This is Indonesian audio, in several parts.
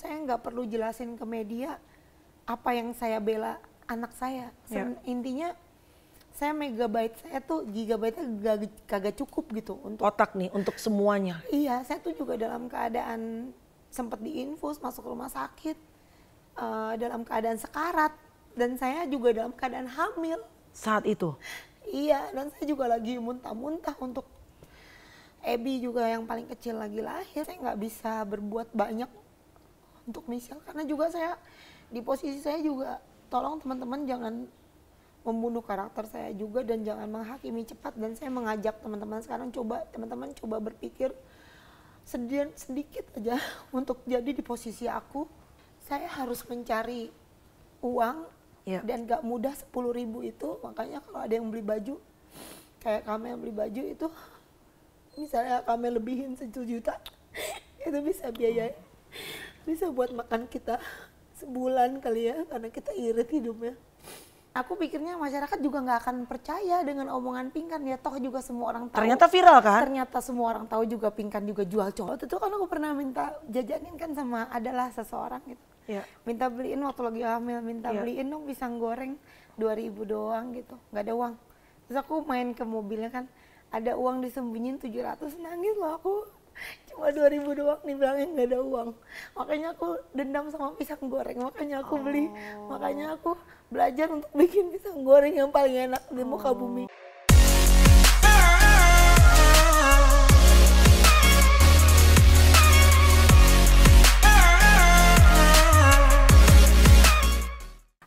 saya nggak perlu jelasin ke media apa yang saya bela anak saya. Yeah. Ya. Intinya saya megabyte saya tuh gigabyte kagak, kagak cukup gitu untuk otak nih untuk semuanya. Iya, saya tuh juga dalam keadaan sempat diinfus masuk rumah sakit uh, dalam keadaan sekarat dan saya juga dalam keadaan hamil saat itu. Iya, dan saya juga lagi muntah-muntah untuk Ebi juga yang paling kecil lagi lahir. Saya nggak bisa berbuat banyak untuk Michelle karena juga saya di posisi saya juga tolong teman-teman jangan membunuh karakter saya juga dan jangan menghakimi cepat dan saya mengajak teman-teman sekarang coba teman-teman coba berpikir sedian sedikit aja untuk jadi di posisi aku saya harus mencari uang ya. dan gak mudah sepuluh ribu itu makanya kalau ada yang beli baju kayak kami yang beli baju itu misalnya kami lebihin satu juta itu bisa biaya hmm bisa buat makan kita sebulan kali ya karena kita irit hidupnya aku pikirnya masyarakat juga nggak akan percaya dengan omongan pingkan ya toh juga semua orang tahu. Ternyata viral kan? Ternyata semua orang tahu juga pingkan juga jual cowok. itu kan aku pernah minta jajanin kan sama adalah seseorang gitu. Ya. Minta beliin waktu lagi hamil, minta ya. beliin dong pisang goreng 2000 doang gitu. nggak ada uang. Terus aku main ke mobilnya kan, ada uang disembunyiin 700 nangis loh aku cuma dua ribu doang nih bilangnya nggak ada uang makanya aku dendam sama pisang goreng makanya aku oh. beli makanya aku belajar untuk bikin pisang goreng yang paling enak di muka oh. bumi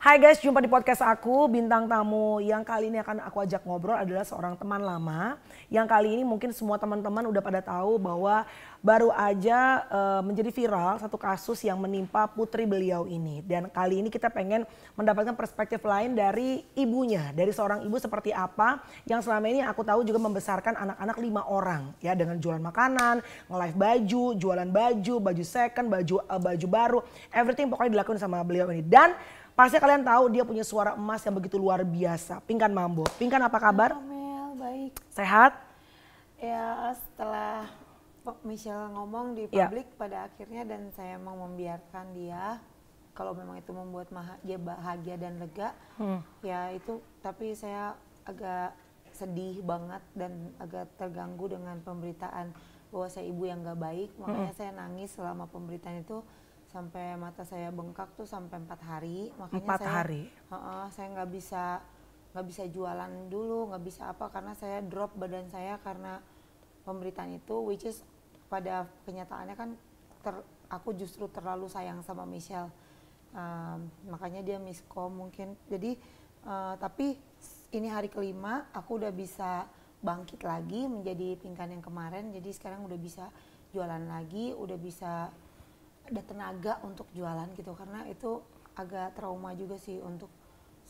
Hai guys, jumpa di podcast aku. Bintang tamu yang kali ini akan aku ajak ngobrol adalah seorang teman lama yang kali ini mungkin semua teman-teman udah pada tahu bahwa baru aja uh, menjadi viral satu kasus yang menimpa putri beliau ini. Dan kali ini kita pengen mendapatkan perspektif lain dari ibunya, dari seorang ibu seperti apa yang selama ini aku tahu juga membesarkan anak-anak lima orang ya dengan jualan makanan, nge-live baju, jualan baju, baju second, baju uh, baju baru, everything pokoknya dilakukan sama beliau ini. Dan pasti kalian tahu dia punya suara emas yang begitu luar biasa. Pingkan Mambo. Pingkan apa kabar? baik. Sehat? Ya setelah Michelle ngomong di ya. publik ya. pada akhirnya dan saya mau membiarkan dia kalau memang itu membuat dia bahagia dan lega hmm. ya itu tapi saya agak sedih banget dan agak terganggu dengan pemberitaan bahwa saya ibu yang gak baik hmm. makanya hmm. saya nangis selama pemberitaan itu sampai mata saya bengkak tuh sampai empat hari makanya empat saya, hari uh -uh, saya nggak bisa nggak bisa jualan dulu nggak bisa apa karena saya drop badan saya karena pemberitaan itu which is pada kenyataannya kan ter, aku justru terlalu sayang sama Michelle um, makanya dia miskom mungkin jadi uh, tapi ini hari kelima aku udah bisa bangkit lagi menjadi pingkan yang kemarin jadi sekarang udah bisa jualan lagi udah bisa ada tenaga untuk jualan gitu karena itu agak trauma juga sih untuk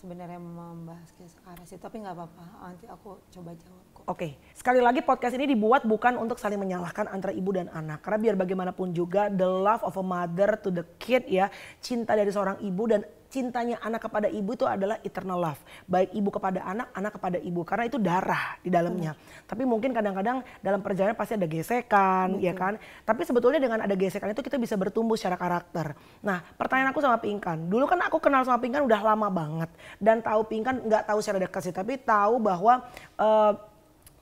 sebenarnya membahas ke arah sih, tapi nggak apa-apa. Nanti aku coba jawab kok. Oke, okay. sekali lagi podcast ini dibuat bukan untuk saling menyalahkan antara ibu dan anak. Karena biar bagaimanapun juga the love of a mother to the kid ya, cinta dari seorang ibu dan cintanya anak kepada ibu itu adalah eternal love. Baik ibu kepada anak, anak kepada ibu. Karena itu darah di dalamnya. Hmm. Tapi mungkin kadang-kadang dalam perjalanan pasti ada gesekan, hmm. ya kan? Tapi sebetulnya dengan ada gesekan itu kita bisa bertumbuh secara karakter. Nah, pertanyaan aku sama Pingkan. Dulu kan aku kenal sama Pingkan udah lama banget. Dan tahu Pingkan nggak tahu secara dekat sih. Tapi tahu bahwa... Uh,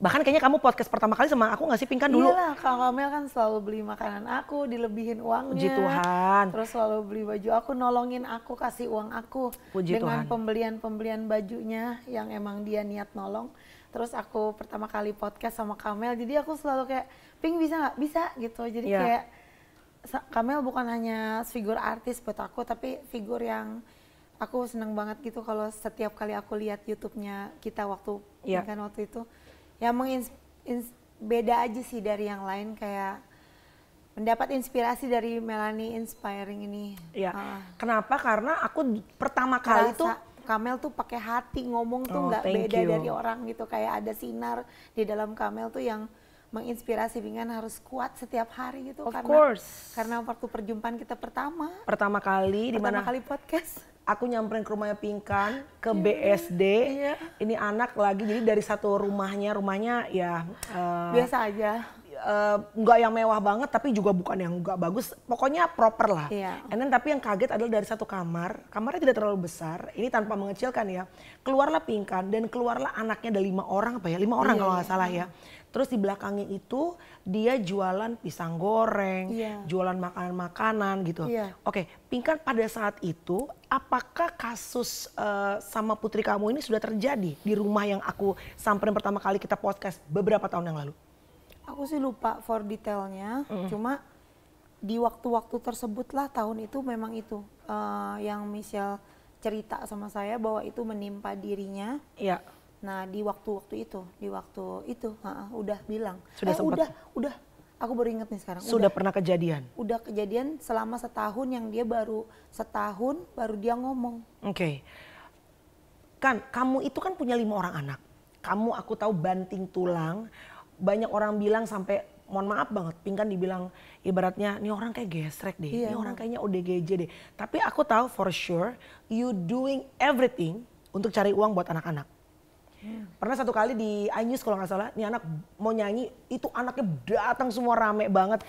bahkan kayaknya kamu podcast pertama kali sama aku nggak sih Pingkan dulu? Iya Kang Kamel kan selalu beli makanan aku, dilebihin uangnya. Puji Tuhan. Terus selalu beli baju aku, nolongin aku, kasih uang aku. Puji dengan pembelian-pembelian bajunya yang emang dia niat nolong. Terus aku pertama kali podcast sama Kamel, jadi aku selalu kayak, Ping bisa nggak? Bisa gitu. Jadi yeah. kayak Kamel bukan hanya figur artis buat aku, tapi figur yang aku seneng banget gitu kalau setiap kali aku lihat YouTube-nya kita waktu yeah. kan waktu itu yang mengins beda aja sih dari yang lain kayak mendapat inspirasi dari Melanie Inspiring ini. Iya. Uh. Kenapa? Karena aku pertama kali Rasa, tuh Kamel tuh pakai hati ngomong tuh oh, nggak oh, beda you. dari orang gitu kayak ada sinar di dalam Kamel tuh yang menginspirasi dengan harus kuat setiap hari gitu of karena course. karena waktu perjumpaan kita pertama pertama kali di mana kali podcast aku nyamperin ke rumahnya Pingkan ke iya. BSD. Iya. Ini anak lagi jadi dari satu rumahnya, rumahnya ya uh, biasa aja. Eh, nggak uh, yang mewah banget tapi juga bukan yang nggak bagus pokoknya proper lah yeah. then tapi yang kaget adalah dari satu kamar kamarnya tidak terlalu besar ini tanpa mengecilkan ya keluarlah pingkan dan keluarlah anaknya ada lima orang apa ya lima orang yeah. kalau iya. nggak salah ya terus di belakangnya itu dia jualan pisang goreng yeah. jualan makanan makanan gitu yeah. oke okay, pingkan pada saat itu apakah kasus uh, sama putri kamu ini sudah terjadi di rumah yang aku samperin pertama kali kita podcast beberapa tahun yang lalu Aku sih lupa for detailnya, mm. cuma di waktu-waktu tersebut lah tahun itu memang itu uh, yang Michelle cerita sama saya bahwa itu menimpa dirinya. Iya. Nah di waktu-waktu itu, di waktu itu, uh, udah bilang. Sudah eh, sempat. Udah, udah. Aku baru inget nih sekarang. Sudah udah, pernah kejadian. Udah kejadian selama setahun yang dia baru setahun baru dia ngomong. Oke. Okay. Kan kamu itu kan punya lima orang anak. Kamu aku tahu banting tulang banyak orang bilang sampai mohon maaf banget pingkan dibilang ibaratnya ini orang kayak gesrek deh ini iya. yeah. orang kayaknya ODGJ deh tapi aku tahu for sure you doing everything untuk cari uang buat anak-anak yeah. Hmm. pernah satu kali di iNews kalau nggak salah ini anak mau nyanyi itu anaknya datang semua rame banget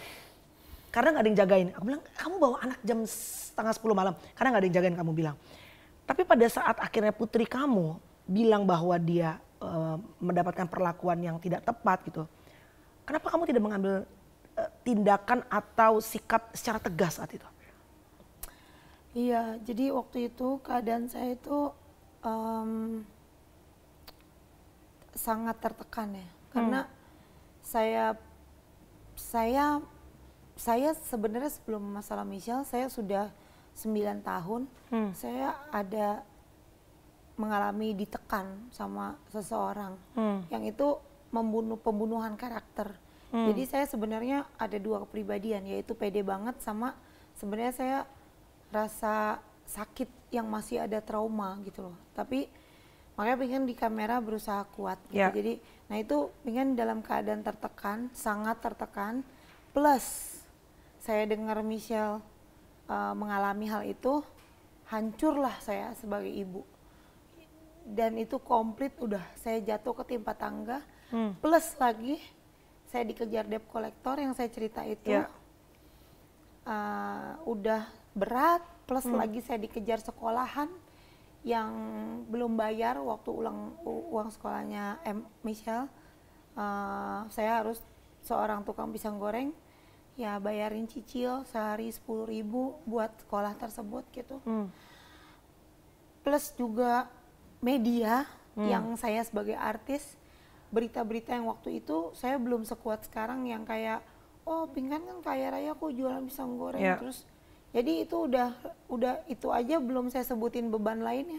karena nggak ada yang jagain aku bilang kamu bawa anak jam setengah sepuluh malam karena nggak ada yang jagain kamu bilang tapi pada saat akhirnya putri kamu bilang bahwa dia Eh, mendapatkan perlakuan yang tidak tepat gitu. Kenapa kamu tidak mengambil eh, tindakan atau sikap secara tegas saat itu? Iya, jadi waktu itu keadaan saya itu um, sangat tertekan ya, hmm. karena hmm. saya saya saya sebenarnya sebelum masalah Michelle saya sudah 9 tahun hmm. saya ada mengalami ditekan sama seseorang hmm. yang itu membunuh pembunuhan karakter. Hmm. Jadi saya sebenarnya ada dua kepribadian yaitu pede banget sama sebenarnya saya rasa sakit yang masih ada trauma gitu loh. Tapi makanya pengen di kamera berusaha kuat gitu. Yeah. Jadi nah itu pengen dalam keadaan tertekan, sangat tertekan plus saya dengar Michelle uh, mengalami hal itu hancurlah saya sebagai ibu dan itu komplit udah saya jatuh ke timpa tangga hmm. plus lagi saya dikejar debt kolektor yang saya cerita itu yeah. Ya. uh, udah berat plus hmm. lagi saya dikejar sekolahan yang belum bayar waktu ulang uang sekolahnya M Michelle uh, saya harus seorang tukang pisang goreng ya bayarin cicil sehari sepuluh ribu buat sekolah tersebut gitu hmm. plus juga media hmm. yang saya sebagai artis berita-berita yang waktu itu saya belum sekuat sekarang yang kayak oh pingkan kan kaya raya kok jualan pisang goreng yeah. terus jadi itu udah udah itu aja belum saya sebutin beban lainnya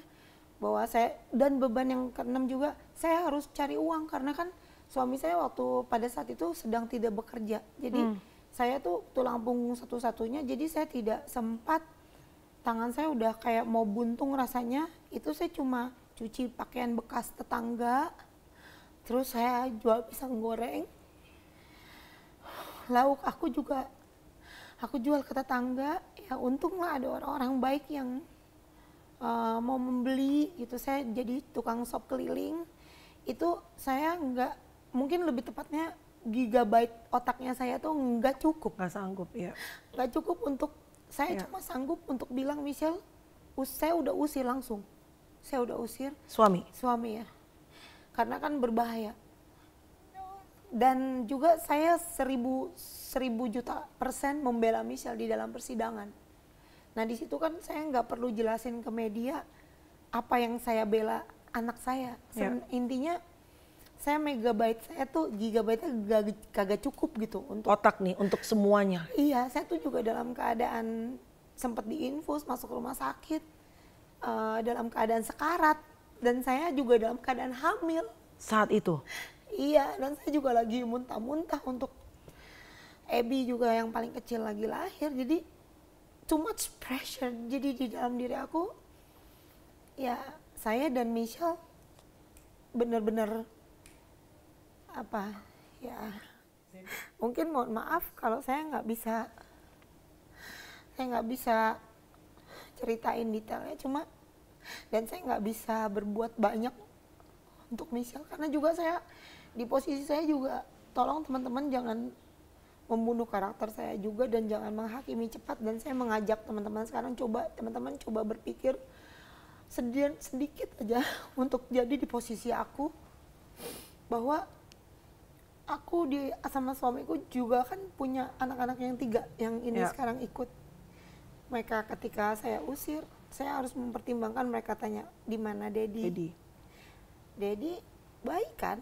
bahwa saya dan beban yang keenam juga saya harus cari uang karena kan suami saya waktu pada saat itu sedang tidak bekerja jadi hmm. saya tuh tulang punggung satu-satunya jadi saya tidak sempat tangan saya udah kayak mau buntung rasanya itu saya cuma cuci pakaian bekas tetangga, terus saya jual pisang goreng. Lauk aku juga aku jual ke tetangga, ya untunglah ada orang-orang baik yang uh, mau membeli gitu. Saya jadi tukang sop keliling. Itu saya nggak mungkin lebih tepatnya gigabyte otaknya saya tuh nggak cukup. Nggak sanggup ya. Nggak cukup untuk saya ya. cuma sanggup untuk bilang Michelle, saya udah usir langsung saya udah usir suami suami ya karena kan berbahaya dan juga saya seribu seribu juta persen membela Michelle di dalam persidangan nah di situ kan saya nggak perlu jelasin ke media apa yang saya bela anak saya yeah. Ya. intinya saya megabyte saya tuh gigabyte kagak, kagak cukup gitu untuk otak nih untuk semuanya iya saya tuh juga dalam keadaan sempat diinfus masuk rumah sakit uh, dalam keadaan sekarat dan saya juga dalam keadaan hamil saat itu. Iya, dan saya juga lagi muntah-muntah untuk Ebi juga yang paling kecil lagi lahir. Jadi too much pressure. Jadi di dalam diri aku ya saya dan Michelle benar-benar apa ya mungkin mohon maaf kalau saya nggak bisa saya nggak bisa ceritain detailnya cuma dan saya nggak bisa berbuat banyak untuk Michelle karena juga saya di posisi saya juga tolong teman-teman jangan membunuh karakter saya juga dan jangan menghakimi cepat dan saya mengajak teman-teman sekarang coba teman-teman coba berpikir sedian sedikit aja untuk jadi di posisi aku bahwa aku di sama suamiku juga kan punya anak-anak yang tiga yang ini yeah. sekarang ikut mereka ketika saya usir saya harus mempertimbangkan mereka tanya di mana Dedi Dedi Dedi baik kan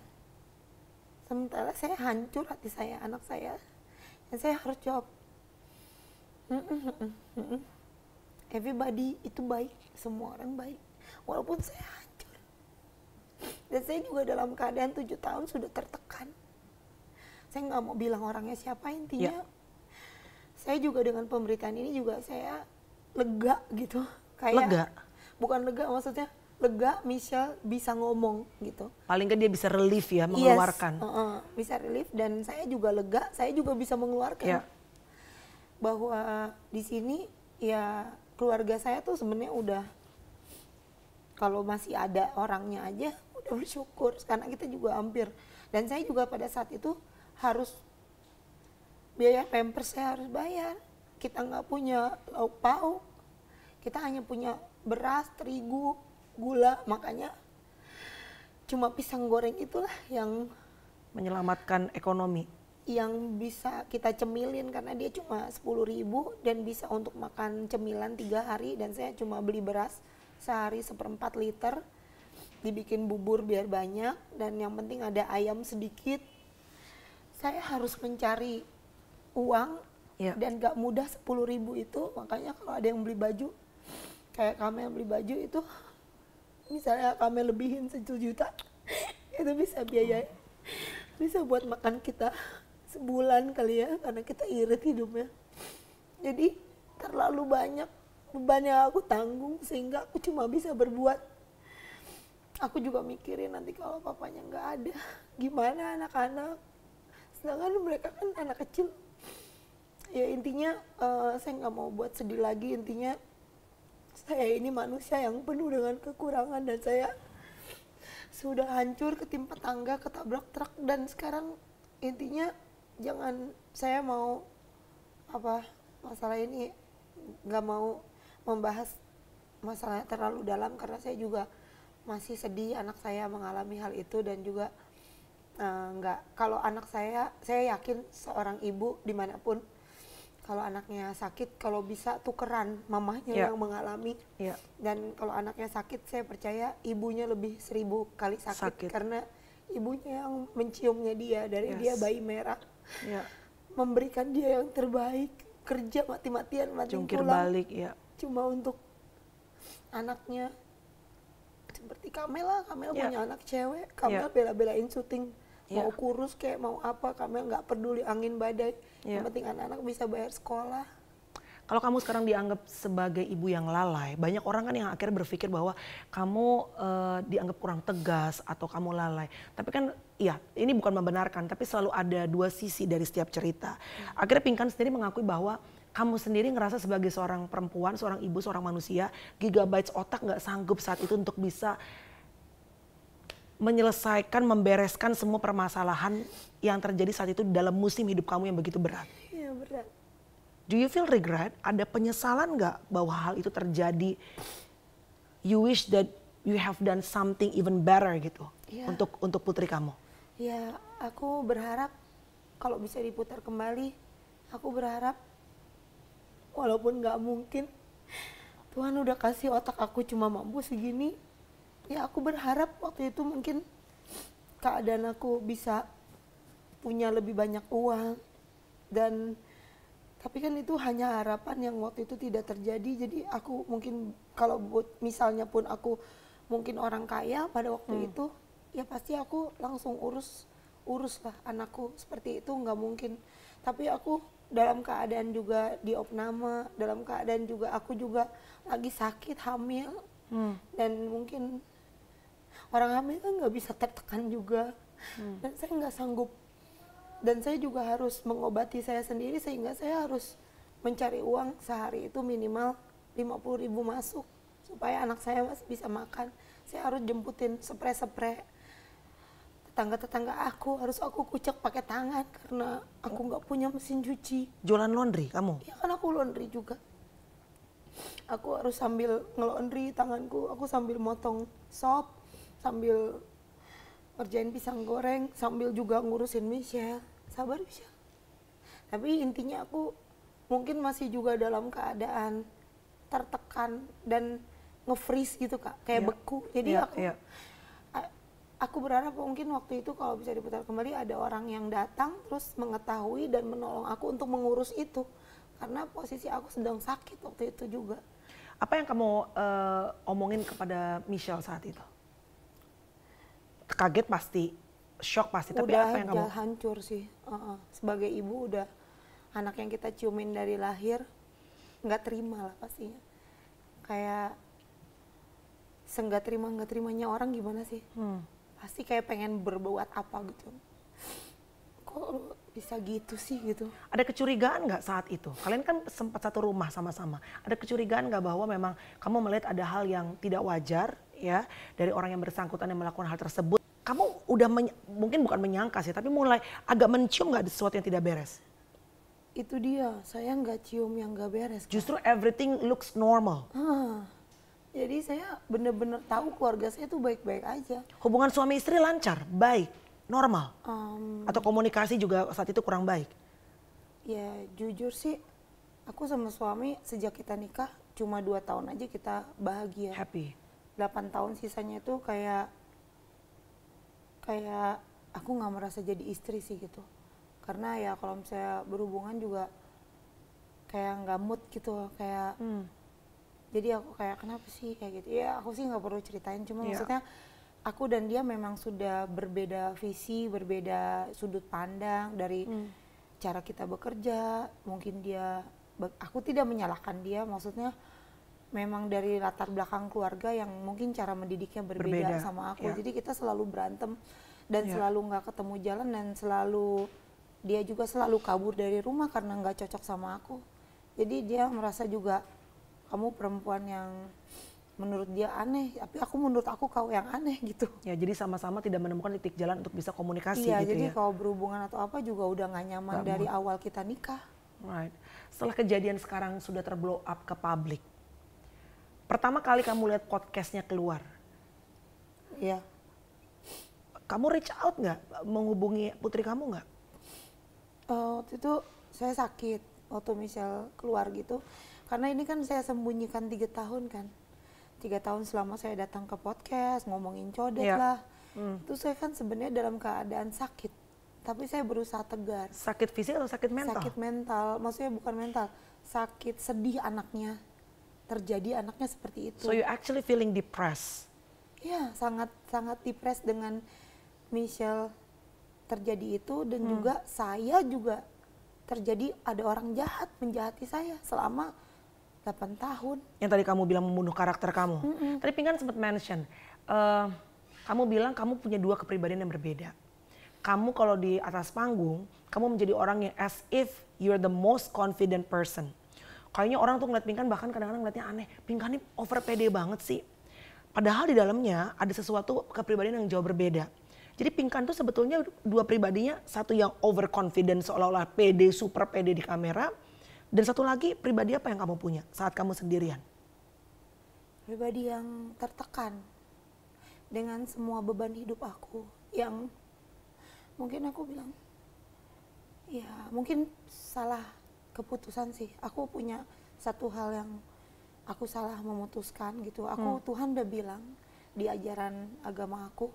sementara saya hancur hati saya anak saya dan saya harus jawab mm -mm, everybody itu baik semua orang baik walaupun saya hancur dan saya juga dalam keadaan tujuh tahun sudah tertekan saya nggak mau bilang orangnya siapa intinya yeah saya juga dengan pemberitaan ini juga saya lega gitu kayak lega bukan lega maksudnya lega Michelle bisa ngomong gitu paling kan dia bisa relief ya mengeluarkan yes, uh uh-uh, -uh, bisa relief dan saya juga lega saya juga bisa mengeluarkan yeah. bahwa di sini ya keluarga saya tuh sebenarnya udah kalau masih ada orangnya aja udah bersyukur karena kita juga hampir dan saya juga pada saat itu harus biaya pampers saya harus bayar kita nggak punya lauk pauk kita hanya punya beras terigu gula makanya cuma pisang goreng itulah yang menyelamatkan ekonomi yang bisa kita cemilin karena dia cuma sepuluh ribu dan bisa untuk makan cemilan tiga hari dan saya cuma beli beras sehari seperempat liter dibikin bubur biar banyak dan yang penting ada ayam sedikit saya harus mencari uang yeah. dan gak mudah sepuluh ribu itu makanya kalau ada yang beli baju kayak kami yang beli baju itu misalnya kami lebihin satu juta itu bisa biaya bisa buat makan kita sebulan kali ya karena kita irit hidupnya jadi terlalu banyak beban yang aku tanggung sehingga aku cuma bisa berbuat aku juga mikirin nanti kalau papanya nggak ada gimana anak-anak sedangkan mereka kan anak kecil ya intinya uh, saya nggak mau buat sedih lagi intinya saya ini manusia yang penuh dengan kekurangan dan saya sudah hancur ketimpa tangga ketabrak truk dan sekarang intinya jangan saya mau apa masalah ini nggak mau membahas masalahnya terlalu dalam karena saya juga masih sedih anak saya mengalami hal itu dan juga uh, nggak kalau anak saya saya yakin seorang ibu dimanapun kalau anaknya sakit kalau bisa tukeran mamahnya yeah. yang mengalami yeah. dan kalau anaknya sakit saya percaya ibunya lebih seribu kali sakit, sakit. karena ibunya yang menciumnya dia dari yes. dia bayi merah yeah. memberikan dia yang terbaik kerja mati-matian mati pulang balik ya cuma untuk anaknya seperti Kamela, Kamela ya. punya anak cewek ya. Kamela yeah. bela-belain syuting yeah. mau iya. kurus kayak mau apa kami nggak peduli angin badai yeah. yang iya. penting anak-anak bisa bayar sekolah kalau kamu sekarang dianggap sebagai ibu yang lalai, banyak orang kan yang akhirnya berpikir bahwa kamu uh, dianggap kurang tegas atau kamu lalai. Tapi kan, iya, ini bukan membenarkan, tapi selalu ada dua sisi dari setiap cerita. Iya. Akhirnya Pingkan sendiri mengakui bahwa kamu sendiri ngerasa sebagai seorang perempuan, seorang ibu, seorang manusia, gigabytes otak nggak sanggup saat itu untuk bisa menyelesaikan, membereskan semua permasalahan yang terjadi saat itu dalam musim hidup kamu yang begitu berat? Iya berat. Do you feel regret? Ada penyesalan nggak bahwa hal itu terjadi? You wish that you have done something even better gitu ya. untuk untuk putri kamu. Ya, aku berharap kalau bisa diputar kembali, aku berharap walaupun nggak mungkin, Tuhan udah kasih otak aku cuma mampu segini, ya aku berharap waktu itu mungkin keadaan aku bisa punya lebih banyak uang dan tapi kan itu hanya harapan yang waktu itu tidak terjadi jadi aku mungkin kalau buat misalnya pun aku mungkin orang kaya pada waktu hmm. itu ya pasti aku langsung urus urus lah anakku seperti itu nggak mungkin tapi aku dalam keadaan juga di opname dalam keadaan juga aku juga lagi sakit hamil hmm. dan mungkin orang hamil kan nggak bisa tertekan juga hmm. dan saya nggak sanggup dan saya juga harus mengobati saya sendiri sehingga saya harus mencari uang sehari itu minimal 50 ribu masuk supaya anak saya masih bisa makan saya harus jemputin sepre sepre tetangga-tetangga aku harus aku kucek pakai tangan karena aku nggak punya mesin cuci. Jualan laundry kamu? Iya kan aku laundry juga. Aku harus sambil ngelondri tanganku, aku sambil motong sop, sambil kerjain pisang goreng sambil juga ngurusin Michelle sabar Michelle tapi intinya aku mungkin masih juga dalam keadaan tertekan dan nge-freeze gitu kak kayak yeah. beku jadi yeah, aku yeah. aku berharap mungkin waktu itu kalau bisa diputar kembali ada orang yang datang terus mengetahui dan menolong aku untuk mengurus itu karena posisi aku sedang sakit waktu itu juga apa yang kamu uh, omongin kepada Michelle saat itu kaget pasti, shock pasti. Tapi udah apa yang kamu? hancur sih. Uh -uh. Sebagai ibu udah anak yang kita ciumin dari lahir nggak terima lah pastinya. Kayak senggak terima nggak terimanya orang gimana sih? Hmm. Pasti kayak pengen berbuat apa gitu. Kok bisa gitu sih gitu. Ada kecurigaan nggak saat itu? Kalian kan sempat satu rumah sama-sama. Ada kecurigaan nggak bahwa memang kamu melihat ada hal yang tidak wajar ya dari orang yang bersangkutan yang melakukan hal tersebut? kamu udah mungkin bukan menyangka sih, tapi mulai agak mencium nggak sesuatu yang tidak beres? Itu dia, saya nggak cium yang nggak beres. Kan? Justru everything looks normal. Hmm. Jadi saya bener-bener tahu keluarga saya tuh baik-baik aja. Hubungan suami istri lancar, baik, normal? Um, Atau komunikasi juga saat itu kurang baik? Ya jujur sih, aku sama suami sejak kita nikah cuma dua tahun aja kita bahagia. Happy. 8 tahun sisanya itu kayak kayak aku nggak merasa jadi istri sih gitu karena ya kalau misalnya berhubungan juga kayak nggak mood gitu kayak hmm. jadi aku kayak kenapa sih kayak gitu ya aku sih nggak perlu ceritain cuma yeah. maksudnya aku dan dia memang sudah berbeda visi, berbeda sudut pandang dari hmm. cara kita bekerja. Mungkin dia, aku tidak menyalahkan dia, maksudnya memang dari latar belakang keluarga yang mungkin cara mendidiknya berbeda, berbeda. sama aku. Ya. Jadi kita selalu berantem dan ya. selalu nggak ketemu jalan dan selalu dia juga selalu kabur dari rumah karena nggak cocok sama aku. Jadi dia merasa juga kamu perempuan yang menurut dia aneh, tapi aku menurut aku kau yang aneh gitu. Ya jadi sama-sama tidak menemukan titik jalan untuk bisa komunikasi. Iya gitu jadi ya. kalau berhubungan atau apa juga udah nggak nyaman gak dari awal kita nikah. Right. Setelah kejadian sekarang sudah terblow up ke publik, pertama kali kamu lihat podcastnya keluar ya kamu reach out nggak menghubungi putri kamu nggak uh, waktu itu saya sakit waktu Michelle keluar gitu karena ini kan saya sembunyikan tiga tahun kan tiga tahun selama saya datang ke podcast ngomongin codet yeah. lah hmm. itu saya kan sebenarnya dalam keadaan sakit tapi saya berusaha tegar sakit fisik atau sakit mental sakit mental maksudnya bukan mental sakit sedih anaknya terjadi anaknya seperti itu. So you actually feeling depressed. Iya, sangat sangat depressed dengan Michelle terjadi itu dan hmm. juga saya juga terjadi ada orang jahat menjahati saya selama 8 tahun. Yang tadi kamu bilang membunuh karakter kamu. Mm -hmm. Tadi kan sempat mention, uh, kamu bilang kamu punya dua kepribadian yang berbeda. Kamu kalau di atas panggung, kamu menjadi orang yang as if you're the most confident person. Kayaknya orang tuh ngeliat Pingkan bahkan kadang-kadang ngeliatnya aneh. Pingkan ini over pede banget sih. Padahal di dalamnya ada sesuatu kepribadian yang jauh berbeda. Jadi Pingkan tuh sebetulnya dua pribadinya, satu yang over confident seolah-olah pede, super pede di kamera, dan satu lagi pribadi apa yang kamu punya saat kamu sendirian? Pribadi yang tertekan dengan semua beban hidup aku yang mungkin aku bilang ya mungkin salah keputusan sih. Aku punya satu hal yang aku salah memutuskan gitu. Aku hmm. Tuhan udah bilang di ajaran agama aku,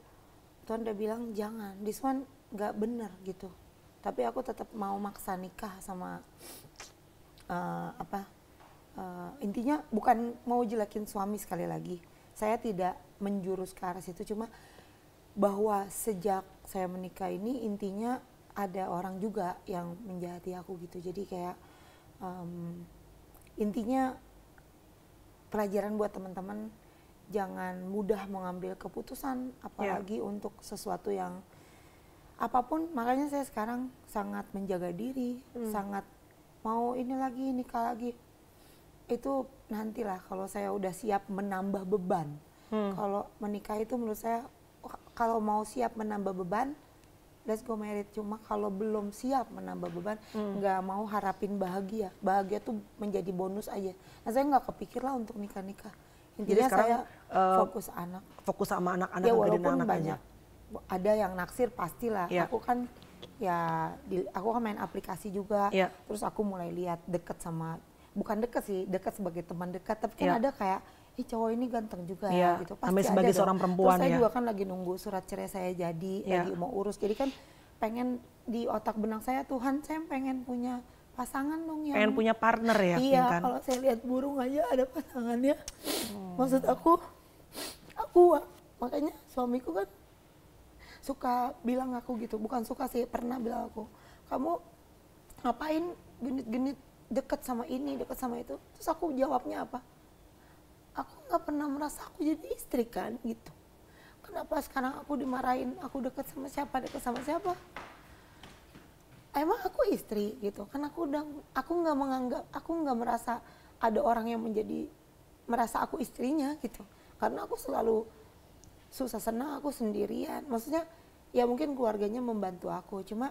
Tuhan udah bilang jangan, this one nggak bener gitu. Tapi aku tetap mau maksa nikah sama uh, apa? Uh, intinya bukan mau jelekin suami sekali lagi. Saya tidak menjurus ke arah situ, cuma bahwa sejak saya menikah ini intinya ada orang juga yang menjahati aku gitu jadi kayak um, intinya pelajaran buat teman-teman jangan mudah mengambil keputusan apalagi yeah. untuk sesuatu yang apapun makanya saya sekarang sangat menjaga diri hmm. sangat mau ini lagi nikah lagi itu nantilah kalau saya udah siap menambah beban hmm. kalau menikah itu menurut saya kalau mau siap menambah beban let's go merit cuma kalau belum siap menambah beban hmm. nggak hmm. mau harapin bahagia bahagia tuh menjadi bonus aja nah saya nggak kepikir lah untuk nikah nikah intinya Jadi sekarang, saya uh, fokus anak fokus sama anak-anak ya walaupun anak banyak aja. ada yang naksir pastilah ya. aku kan ya di, aku kan main aplikasi juga ya. terus aku mulai lihat deket sama bukan deket sih deket sebagai teman dekat tapi kan ya. ada kayak ih cowok ini ganteng juga ya, gitu pasti ambil sebagai ada seorang perempuan Terus saya ya. juga kan lagi nunggu surat cerai saya jadi ya. lagi mau urus jadi kan pengen di otak benang saya Tuhan saya pengen punya pasangan dong yang pengen punya partner ya iya ya kan? kalau saya lihat burung aja ada pasangannya hmm. maksud aku aku makanya suamiku kan suka bilang aku gitu bukan suka sih pernah bilang aku kamu ngapain genit-genit deket sama ini deket sama itu terus aku jawabnya apa aku nggak pernah merasa aku jadi istri kan gitu kenapa sekarang aku dimarahin aku deket sama siapa deket sama siapa emang aku istri gitu kan aku udah aku nggak menganggap aku nggak merasa ada orang yang menjadi merasa aku istrinya gitu karena aku selalu susah senang aku sendirian maksudnya ya mungkin keluarganya membantu aku cuma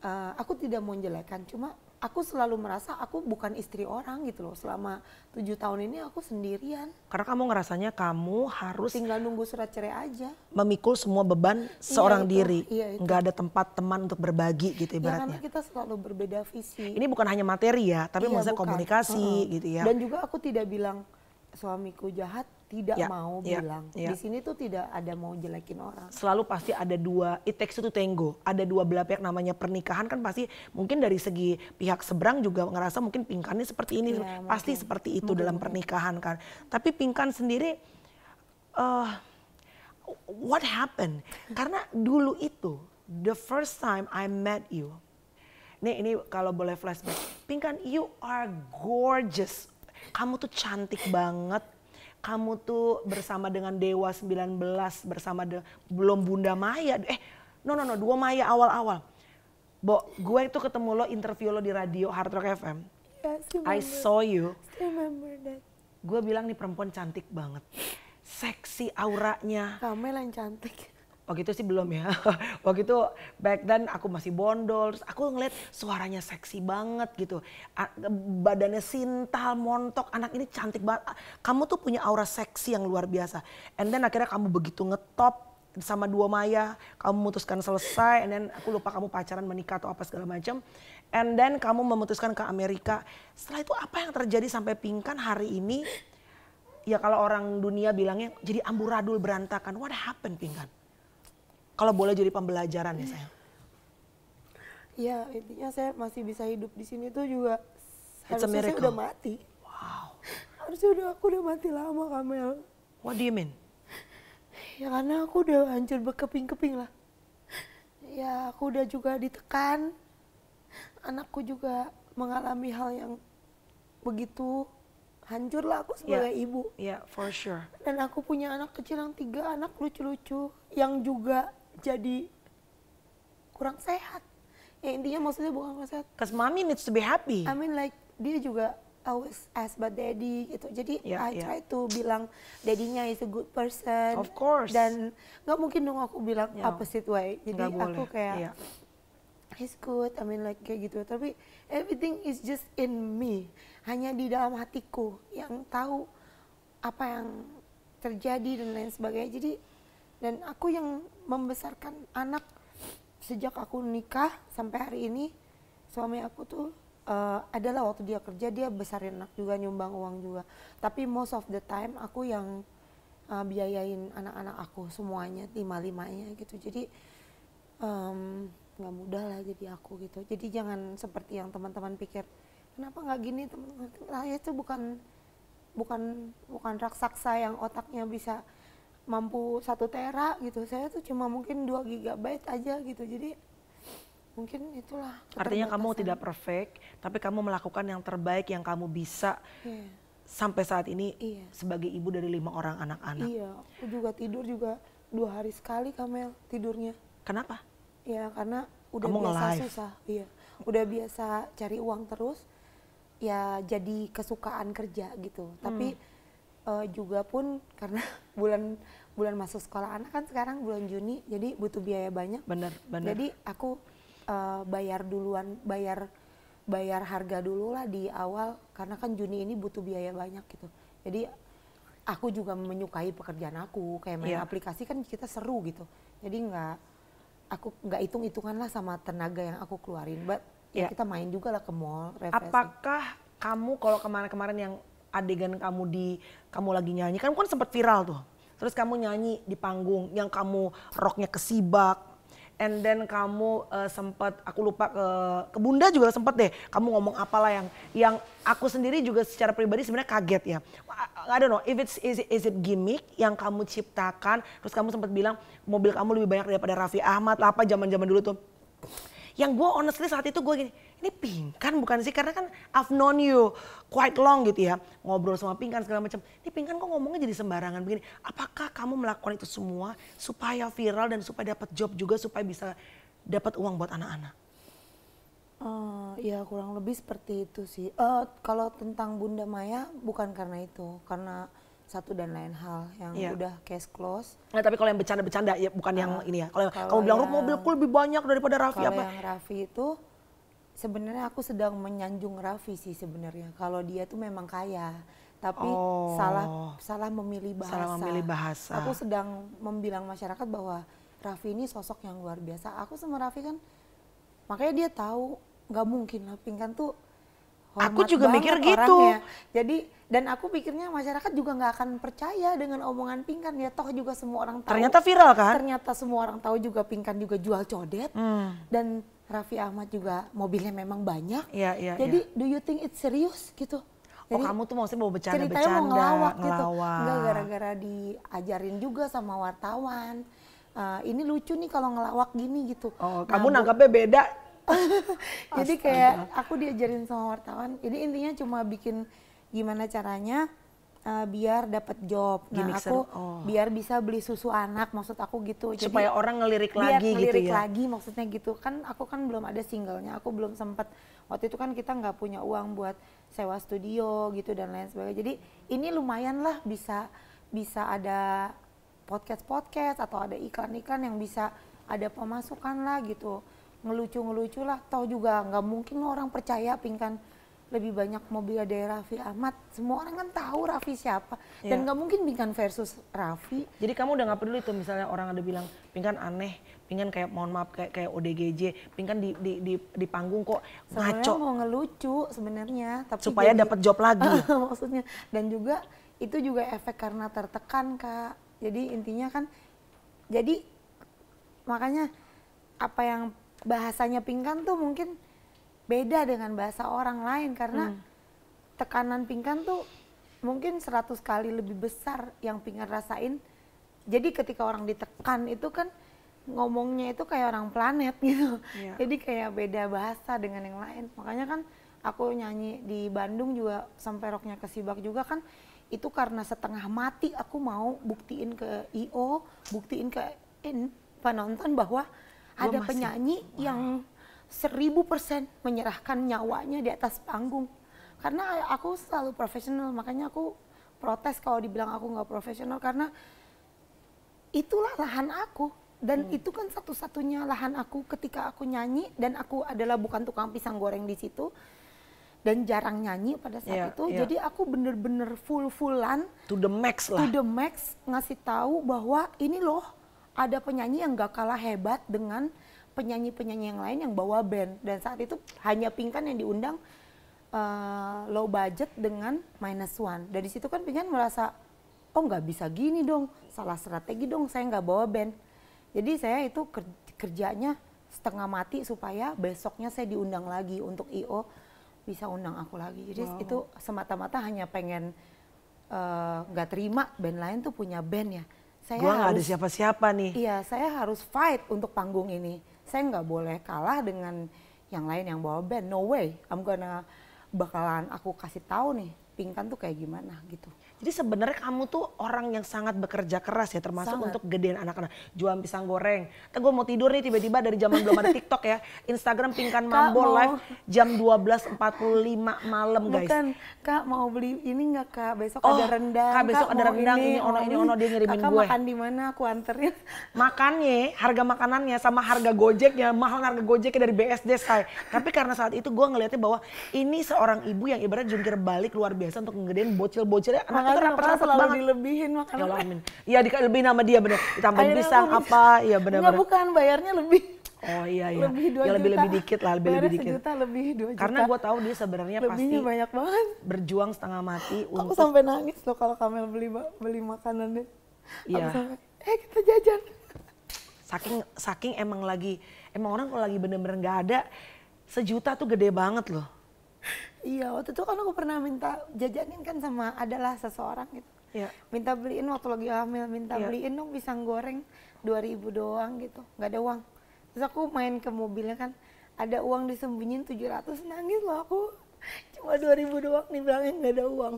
uh, aku tidak mau jelekan cuma aku selalu merasa aku bukan istri orang gitu loh selama tujuh tahun ini aku sendirian karena kamu ngerasanya kamu harus tinggal nunggu surat cerai aja memikul semua beban iya, seorang iya diri iya itu. nggak ada tempat teman untuk berbagi gitu iya, ibaratnya ya, karena kita selalu berbeda visi ini bukan hanya materi ya tapi iya, maksudnya bukan. komunikasi uh -huh. gitu ya dan juga aku tidak bilang suamiku jahat tidak ya, mau ya, bilang. Ya. Di sini tuh tidak ada mau jelekin orang. Selalu pasti ada dua, it takes tenggo. tango. Ada dua belah pihak namanya pernikahan kan pasti mungkin dari segi pihak seberang juga ngerasa mungkin pingkannya seperti ini. Ya, pasti mungkin. seperti itu mungkin, dalam pernikahan kan. Tapi pingkan sendiri, uh, what happened? Karena dulu itu, the first time I met you, Nih ini kalau boleh flashback, Pingkan, you are gorgeous kamu tuh cantik banget kamu tuh bersama dengan Dewa 19 bersama de belum Bunda Maya eh no no no dua Maya awal-awal Bo, gue itu ketemu lo interview lo di radio Hard Rock FM. Yeah, I saw you. Gue bilang nih perempuan cantik banget. Seksi auranya. Kamel yang cantik waktu itu sih belum ya. waktu itu back then aku masih bondol, terus aku ngeliat suaranya seksi banget gitu. Badannya sintal, montok, anak ini cantik banget. Kamu tuh punya aura seksi yang luar biasa. And then akhirnya kamu begitu ngetop sama dua Maya, kamu memutuskan selesai, and then aku lupa kamu pacaran menikah atau apa segala macam. And then kamu memutuskan ke Amerika. Setelah itu apa yang terjadi sampai pingkan hari ini? Ya kalau orang dunia bilangnya jadi amburadul berantakan. What happened pingkan? Kalau boleh jadi pembelajaran ya saya. Ya intinya saya masih bisa hidup di sini tuh juga It's harusnya saya udah mati. Wow. Harusnya udah aku udah mati lama Kamel. What do you mean? Ya karena aku udah hancur berkeping-keping lah. Ya aku udah juga ditekan. Anakku juga mengalami hal yang begitu hancur lah aku sebagai yeah. ibu. Ya, yeah, for sure. Dan aku punya anak kecil yang tiga anak lucu-lucu yang juga jadi kurang sehat. Ya intinya maksudnya bukan kurang sehat. Cause mommy needs to be happy. I mean like dia juga always ask about daddy gitu. Jadi yeah, I yeah. try to bilang daddy-nya is a good person. Of course. Dan nggak mungkin dong aku bilang yeah. opposite way. Jadi gak aku boleh. kayak yeah. he's good. I mean like kayak gitu. Tapi everything is just in me. Hanya di dalam hatiku yang tahu apa yang terjadi dan lain sebagainya. Jadi dan aku yang membesarkan anak sejak aku nikah sampai hari ini suami aku tuh uh, adalah waktu dia kerja dia besarin anak juga nyumbang uang juga tapi most of the time aku yang uh, biayain anak-anak aku semuanya lima limanya gitu jadi nggak um, mudah lah jadi aku gitu jadi jangan seperti yang teman-teman pikir kenapa nggak gini teman-teman saya nah, itu bukan bukan bukan raksasa yang otaknya bisa mampu satu tera gitu saya tuh cuma mungkin 2 gigabyte aja gitu jadi mungkin itulah artinya kamu tidak perfect tapi kamu melakukan yang terbaik yang kamu bisa yeah. sampai saat ini yeah. sebagai ibu dari lima orang anak-anak iya aku juga tidur juga dua hari sekali Kamel tidurnya kenapa ya karena udah kamu biasa susah iya udah biasa cari uang terus ya jadi kesukaan kerja gitu tapi hmm uh, juga pun karena bulan bulan masuk sekolah anak kan sekarang bulan Juni jadi butuh biaya banyak bener bener jadi aku uh, bayar duluan bayar bayar harga dulu lah di awal karena kan Juni ini butuh biaya banyak gitu jadi aku juga menyukai pekerjaan aku kayak main yeah. aplikasi kan kita seru gitu jadi nggak aku nggak hitung hitungan lah sama tenaga yang aku keluarin but yeah. ya iya. kita main juga lah ke mall refreshing. apakah kamu kalau kemarin-kemarin yang adegan kamu di kamu lagi nyanyi kan kan sempat viral tuh. Terus kamu nyanyi di panggung yang kamu roknya kesibak, and then kamu uh, eh, sempat aku lupa ke ke Bunda juga sempat deh kamu ngomong apalah yang yang aku sendiri juga secara pribadi sebenarnya kaget ya I don't know if it's is it, is it gimmick yang kamu ciptakan terus kamu sempat bilang mobil kamu lebih banyak daripada Raffi Ahmad apa zaman zaman dulu tuh yang gue honestly saat itu gue gini ini pingkan bukan sih? Karena kan I've known you quite long gitu ya. Ngobrol sama pingkan segala macam. Ini pingkan kok ngomongnya jadi sembarangan begini. Apakah kamu melakukan itu semua supaya viral dan supaya dapat job juga supaya bisa dapat uang buat anak-anak? Uh, ya kurang lebih seperti itu sih. Uh, kalau tentang Bunda Maya bukan karena itu, karena satu dan lain hal yang yeah. udah case close. Nah, tapi kalau yang bercanda-bercanda ya bukan uh, yang eh, ini ya. Kalau kamu bilang Rup mobilku lebih banyak daripada Raffi apa? Yang Raffi itu sebenarnya aku sedang menyanjung Raffi sih sebenarnya. Kalau dia tuh memang kaya, tapi oh. salah salah memilih bahasa. Salah memilih bahasa. Aku sedang membilang masyarakat bahwa Raffi ini sosok yang luar biasa. Aku sama Raffi kan, makanya dia tahu nggak mungkin lah kan tuh. Aku juga mikir gitu. Jadi dan aku pikirnya masyarakat juga nggak akan percaya dengan omongan Pingkan ya toh juga semua orang tahu. Ternyata viral kan? Ternyata semua orang tahu juga Pingkan juga jual codet hmm. dan Raffi Ahmad juga mobilnya memang banyak. Iya, iya. Jadi ya. do you think it's serius gitu? Oh, Jadi, oh kamu tuh maksudnya mau bercanda ceritanya mau ngelawak, gitu. ngelawak. gitu. Enggak gara-gara diajarin juga sama wartawan. Uh, ini lucu nih kalau ngelawak gini gitu. Oh, nah, kamu nangkapnya beda. Jadi kayak aku diajarin sama wartawan. Jadi intinya cuma bikin gimana caranya uh, biar dapat job. Nah, Gimixer. aku oh. biar bisa beli susu anak, maksud aku gitu. Jadi, Supaya orang ngelirik lagi gitu ngelirik gitu ya. ngelirik lagi maksudnya gitu. Kan aku kan belum ada singlenya, aku belum sempat waktu itu kan kita nggak punya uang buat sewa studio gitu dan lain sebagainya. Jadi ini lumayan lah bisa bisa ada podcast-podcast atau ada iklan-iklan yang bisa ada pemasukan lah gitu ngelucu-ngelucu lah tau juga nggak mungkin orang percaya pingkan lebih banyak mobil ada Raffi Ahmad. Semua orang kan tahu Raffi siapa. Dan iya. nggak mungkin Pingkan versus Raffi. Jadi kamu udah nggak peduli tuh misalnya orang ada bilang Pingkan aneh, Pingkan kayak mohon maaf kayak kayak ODGJ, Pingkan di di di, di panggung kok sebenernya ngaco. Sebenarnya mau ngelucu sebenarnya, supaya dapat job lagi. maksudnya dan juga itu juga efek karena tertekan kak. Jadi intinya kan jadi makanya apa yang bahasanya Pingkan tuh mungkin beda dengan bahasa orang lain karena hmm. tekanan pingkan tuh mungkin 100 kali lebih besar yang pingkan rasain. Jadi ketika orang ditekan itu kan ngomongnya itu kayak orang planet gitu. Yeah. Jadi kayak beda bahasa dengan yang lain. Makanya kan aku nyanyi di Bandung juga sampai roknya Sibak juga kan itu karena setengah mati aku mau buktiin ke IO, buktiin ke penonton bahwa ada masih, penyanyi wow. yang seribu persen menyerahkan nyawanya di atas panggung. Karena aku selalu profesional, makanya aku protes kalau dibilang aku nggak profesional karena itulah lahan aku dan hmm. itu kan satu-satunya lahan aku ketika aku nyanyi dan aku adalah bukan tukang pisang goreng di situ dan jarang nyanyi pada saat yeah, itu yeah. jadi aku bener-bener full fullan to the max lah to the max ngasih tahu bahwa ini loh ada penyanyi yang gak kalah hebat dengan penyanyi-penyanyi yang lain yang bawa band dan saat itu hanya Pingkan yang diundang uh, low budget dengan minus one. Dari situ kan Pinkan merasa oh nggak bisa gini dong, salah strategi dong saya nggak bawa band. Jadi saya itu kerjanya setengah mati supaya besoknya saya diundang lagi untuk IO bisa undang aku lagi. Jadi wow. itu semata-mata hanya pengen eh, nggak uh, terima band lain tuh punya band ya. Saya Gua harus, ada siapa-siapa nih. Iya, saya harus fight untuk panggung ini saya nggak boleh kalah dengan yang lain yang bawa band no way I'm gonna bakalan aku kasih tahu nih pingkan tuh kayak gimana gitu jadi sebenarnya kamu tuh orang yang sangat bekerja keras ya termasuk sangat. untuk gedein anak-anak. jual pisang goreng. Kita gue mau tidur nih tiba-tiba dari zaman belum ada TikTok ya. Instagram pingkan mambo live jam 12.45 malam guys. Bukan, Kak mau beli ini nggak Kak? Besok oh, ada rendang. Kak besok ada rendang ini, ini ono ini ono dia ngirimin kakak gue. makan di mana aku anterin. Makannya, harga makanannya sama harga Gojeknya, mahal harga Gojeknya dari BSD Sky. Tapi karena saat itu gue ngelihatnya bahwa ini seorang ibu yang ibarat jungkir balik luar biasa untuk ngegedein bocil-bocilnya anak makanya tuh pernah selalu banget dilebihin makanan ya amin iya dilebihin nama dia bener ditambahin pisang apa ya benar enggak bukan bayarnya lebih Oh iya iya. Lebih dua ya, juta. lebih lebih dikit lah, lebih lebih dikit. Sejuta, lebih dua juta. Karena gue tahu dia sebenarnya pasti banyak banget. Berjuang setengah mati Aku untuk. Aku sampai nangis loh kalau Kamel beli beli makanan deh. Iya. Sampai, eh kita jajan. Saking saking emang lagi emang orang kalau lagi bener-bener nggak ada sejuta tuh gede banget loh. Iya, waktu itu kan aku pernah minta jajanin kan sama adalah seseorang gitu. Iya. Minta beliin waktu lagi hamil, minta iya. beliin dong pisang goreng 2000 doang gitu. nggak ada uang. Terus aku main ke mobilnya kan, ada uang disembunyiin 700 nangis loh aku cuma dua ribu doang nih bilangnya nggak ada uang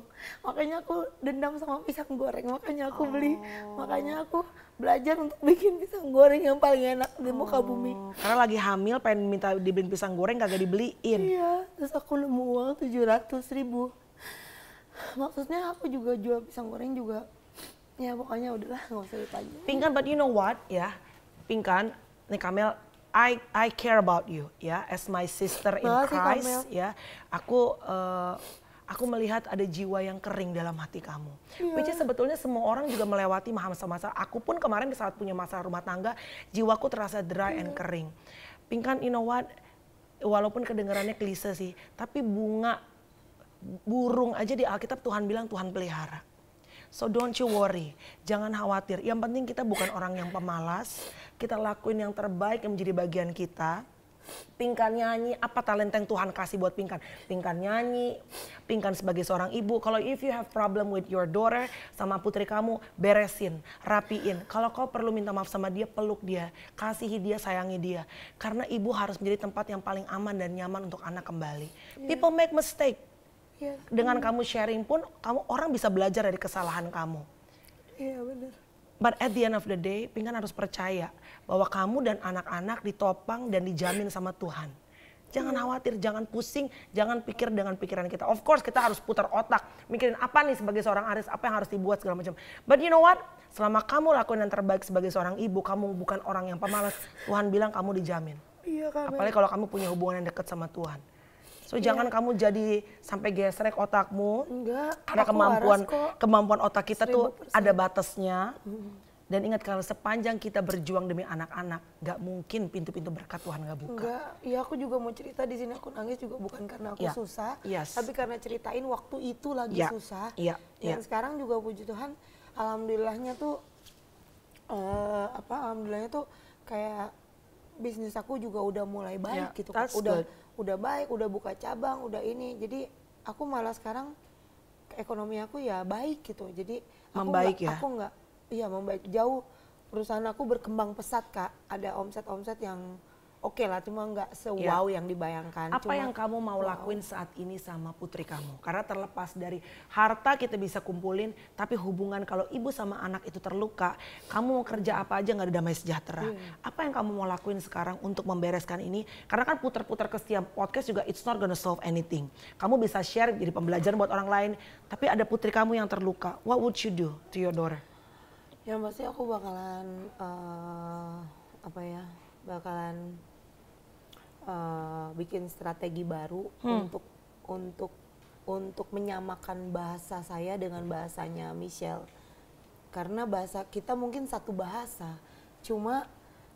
makanya aku dendam sama pisang goreng makanya aku oh. beli makanya aku belajar untuk bikin pisang goreng yang paling enak di muka oh. bumi karena lagi hamil pengen minta dibeliin pisang goreng kagak dibeliin iya terus aku nemu uang tujuh ratus ribu maksudnya aku juga jual pisang goreng juga ya pokoknya udahlah nggak usah ditanya Pingkan but you know what ya Pingkan nih Kamel I I care about you ya as my sister in Christ ya. ya. Aku uh, aku melihat ada jiwa yang kering dalam hati kamu. Yeah. Which is sebetulnya semua orang juga melewati masa-masa. Aku pun kemarin saat punya masalah rumah tangga, jiwaku terasa dry yeah. and iya. kering. Pingkan, you know what? Walaupun kedengarannya klise sih, tapi bunga burung aja di Alkitab Tuhan bilang Tuhan pelihara. So don't you worry, jangan khawatir. Yang penting kita bukan orang yang pemalas, kita lakuin yang terbaik yang menjadi bagian kita. Pingkan nyanyi, apa talenta yang Tuhan kasih buat Pingkan? Pingkan nyanyi, Pingkan sebagai seorang ibu. Kalau if you have problem with your daughter sama putri kamu, beresin, rapiin. Kalau kau perlu minta maaf sama dia, peluk dia, kasihi dia, sayangi dia. Karena ibu harus menjadi tempat yang paling aman dan nyaman untuk anak kembali. Yeah. People make mistake Ya, Dengan kamu sharing pun kamu orang bisa belajar dari kesalahan kamu. Iya benar. But at the end of the day, Pinkan harus percaya bahwa kamu dan anak-anak ditopang dan dijamin sama Tuhan. Jangan yeah. khawatir, jangan pusing, jangan pikir dengan pikiran kita. Of course kita harus putar otak, mikirin apa nih sebagai seorang aris, apa yang harus dibuat segala macam. But you know what? Selama kamu lakuin yang terbaik sebagai seorang ibu, kamu bukan orang yang pemalas. Tuhan bilang kamu dijamin. Iya, Apalagi kalau kamu punya hubungan yang dekat sama Tuhan. So yeah. jangan kamu jadi sampai gesrek otakmu. Enggak. Karena kemampuan kemampuan otak kita 100%. tuh ada batasnya. Dan ingat kalau sepanjang kita berjuang demi anak-anak, nggak mungkin pintu-pintu berkat Tuhan nggak buka. Enggak, ya aku juga mau cerita di sini aku nangis juga bukan karena aku ya. susah, yes. tapi karena ceritain waktu itu lagi ya. susah. Ya. Dan iya. sekarang juga puji Tuhan, alhamdulillahnya tuh uh, apa alhamdulillahnya tuh kayak bisnis aku juga udah mulai baik ya, gitu, udah udah baik udah buka cabang udah ini jadi aku malah sekarang ekonomi aku ya baik gitu jadi membaik aku gak, ya aku nggak iya membaik jauh perusahaan aku berkembang pesat kak ada omset omset yang oke okay lah cuma nggak sewow iya. ya. yang dibayangkan. Apa cuma, yang kamu mau wow. lakuin saat ini sama putri kamu? Karena terlepas dari harta kita bisa kumpulin, tapi hubungan kalau ibu sama anak itu terluka, kamu mau kerja apa aja nggak ada damai sejahtera. Hmm. Apa yang kamu mau lakuin sekarang untuk membereskan ini? Karena kan putar-putar ke setiap podcast juga it's not gonna solve anything. Kamu bisa share jadi pembelajaran buat orang lain, tapi ada putri kamu yang terluka. What would you do to your daughter? Ya pasti aku bakalan uh, apa ya? Bakalan Eh, bikin strategi baru hmm. untuk untuk untuk menyamakan bahasa saya dengan bahasanya Michelle karena bahasa kita mungkin satu bahasa cuma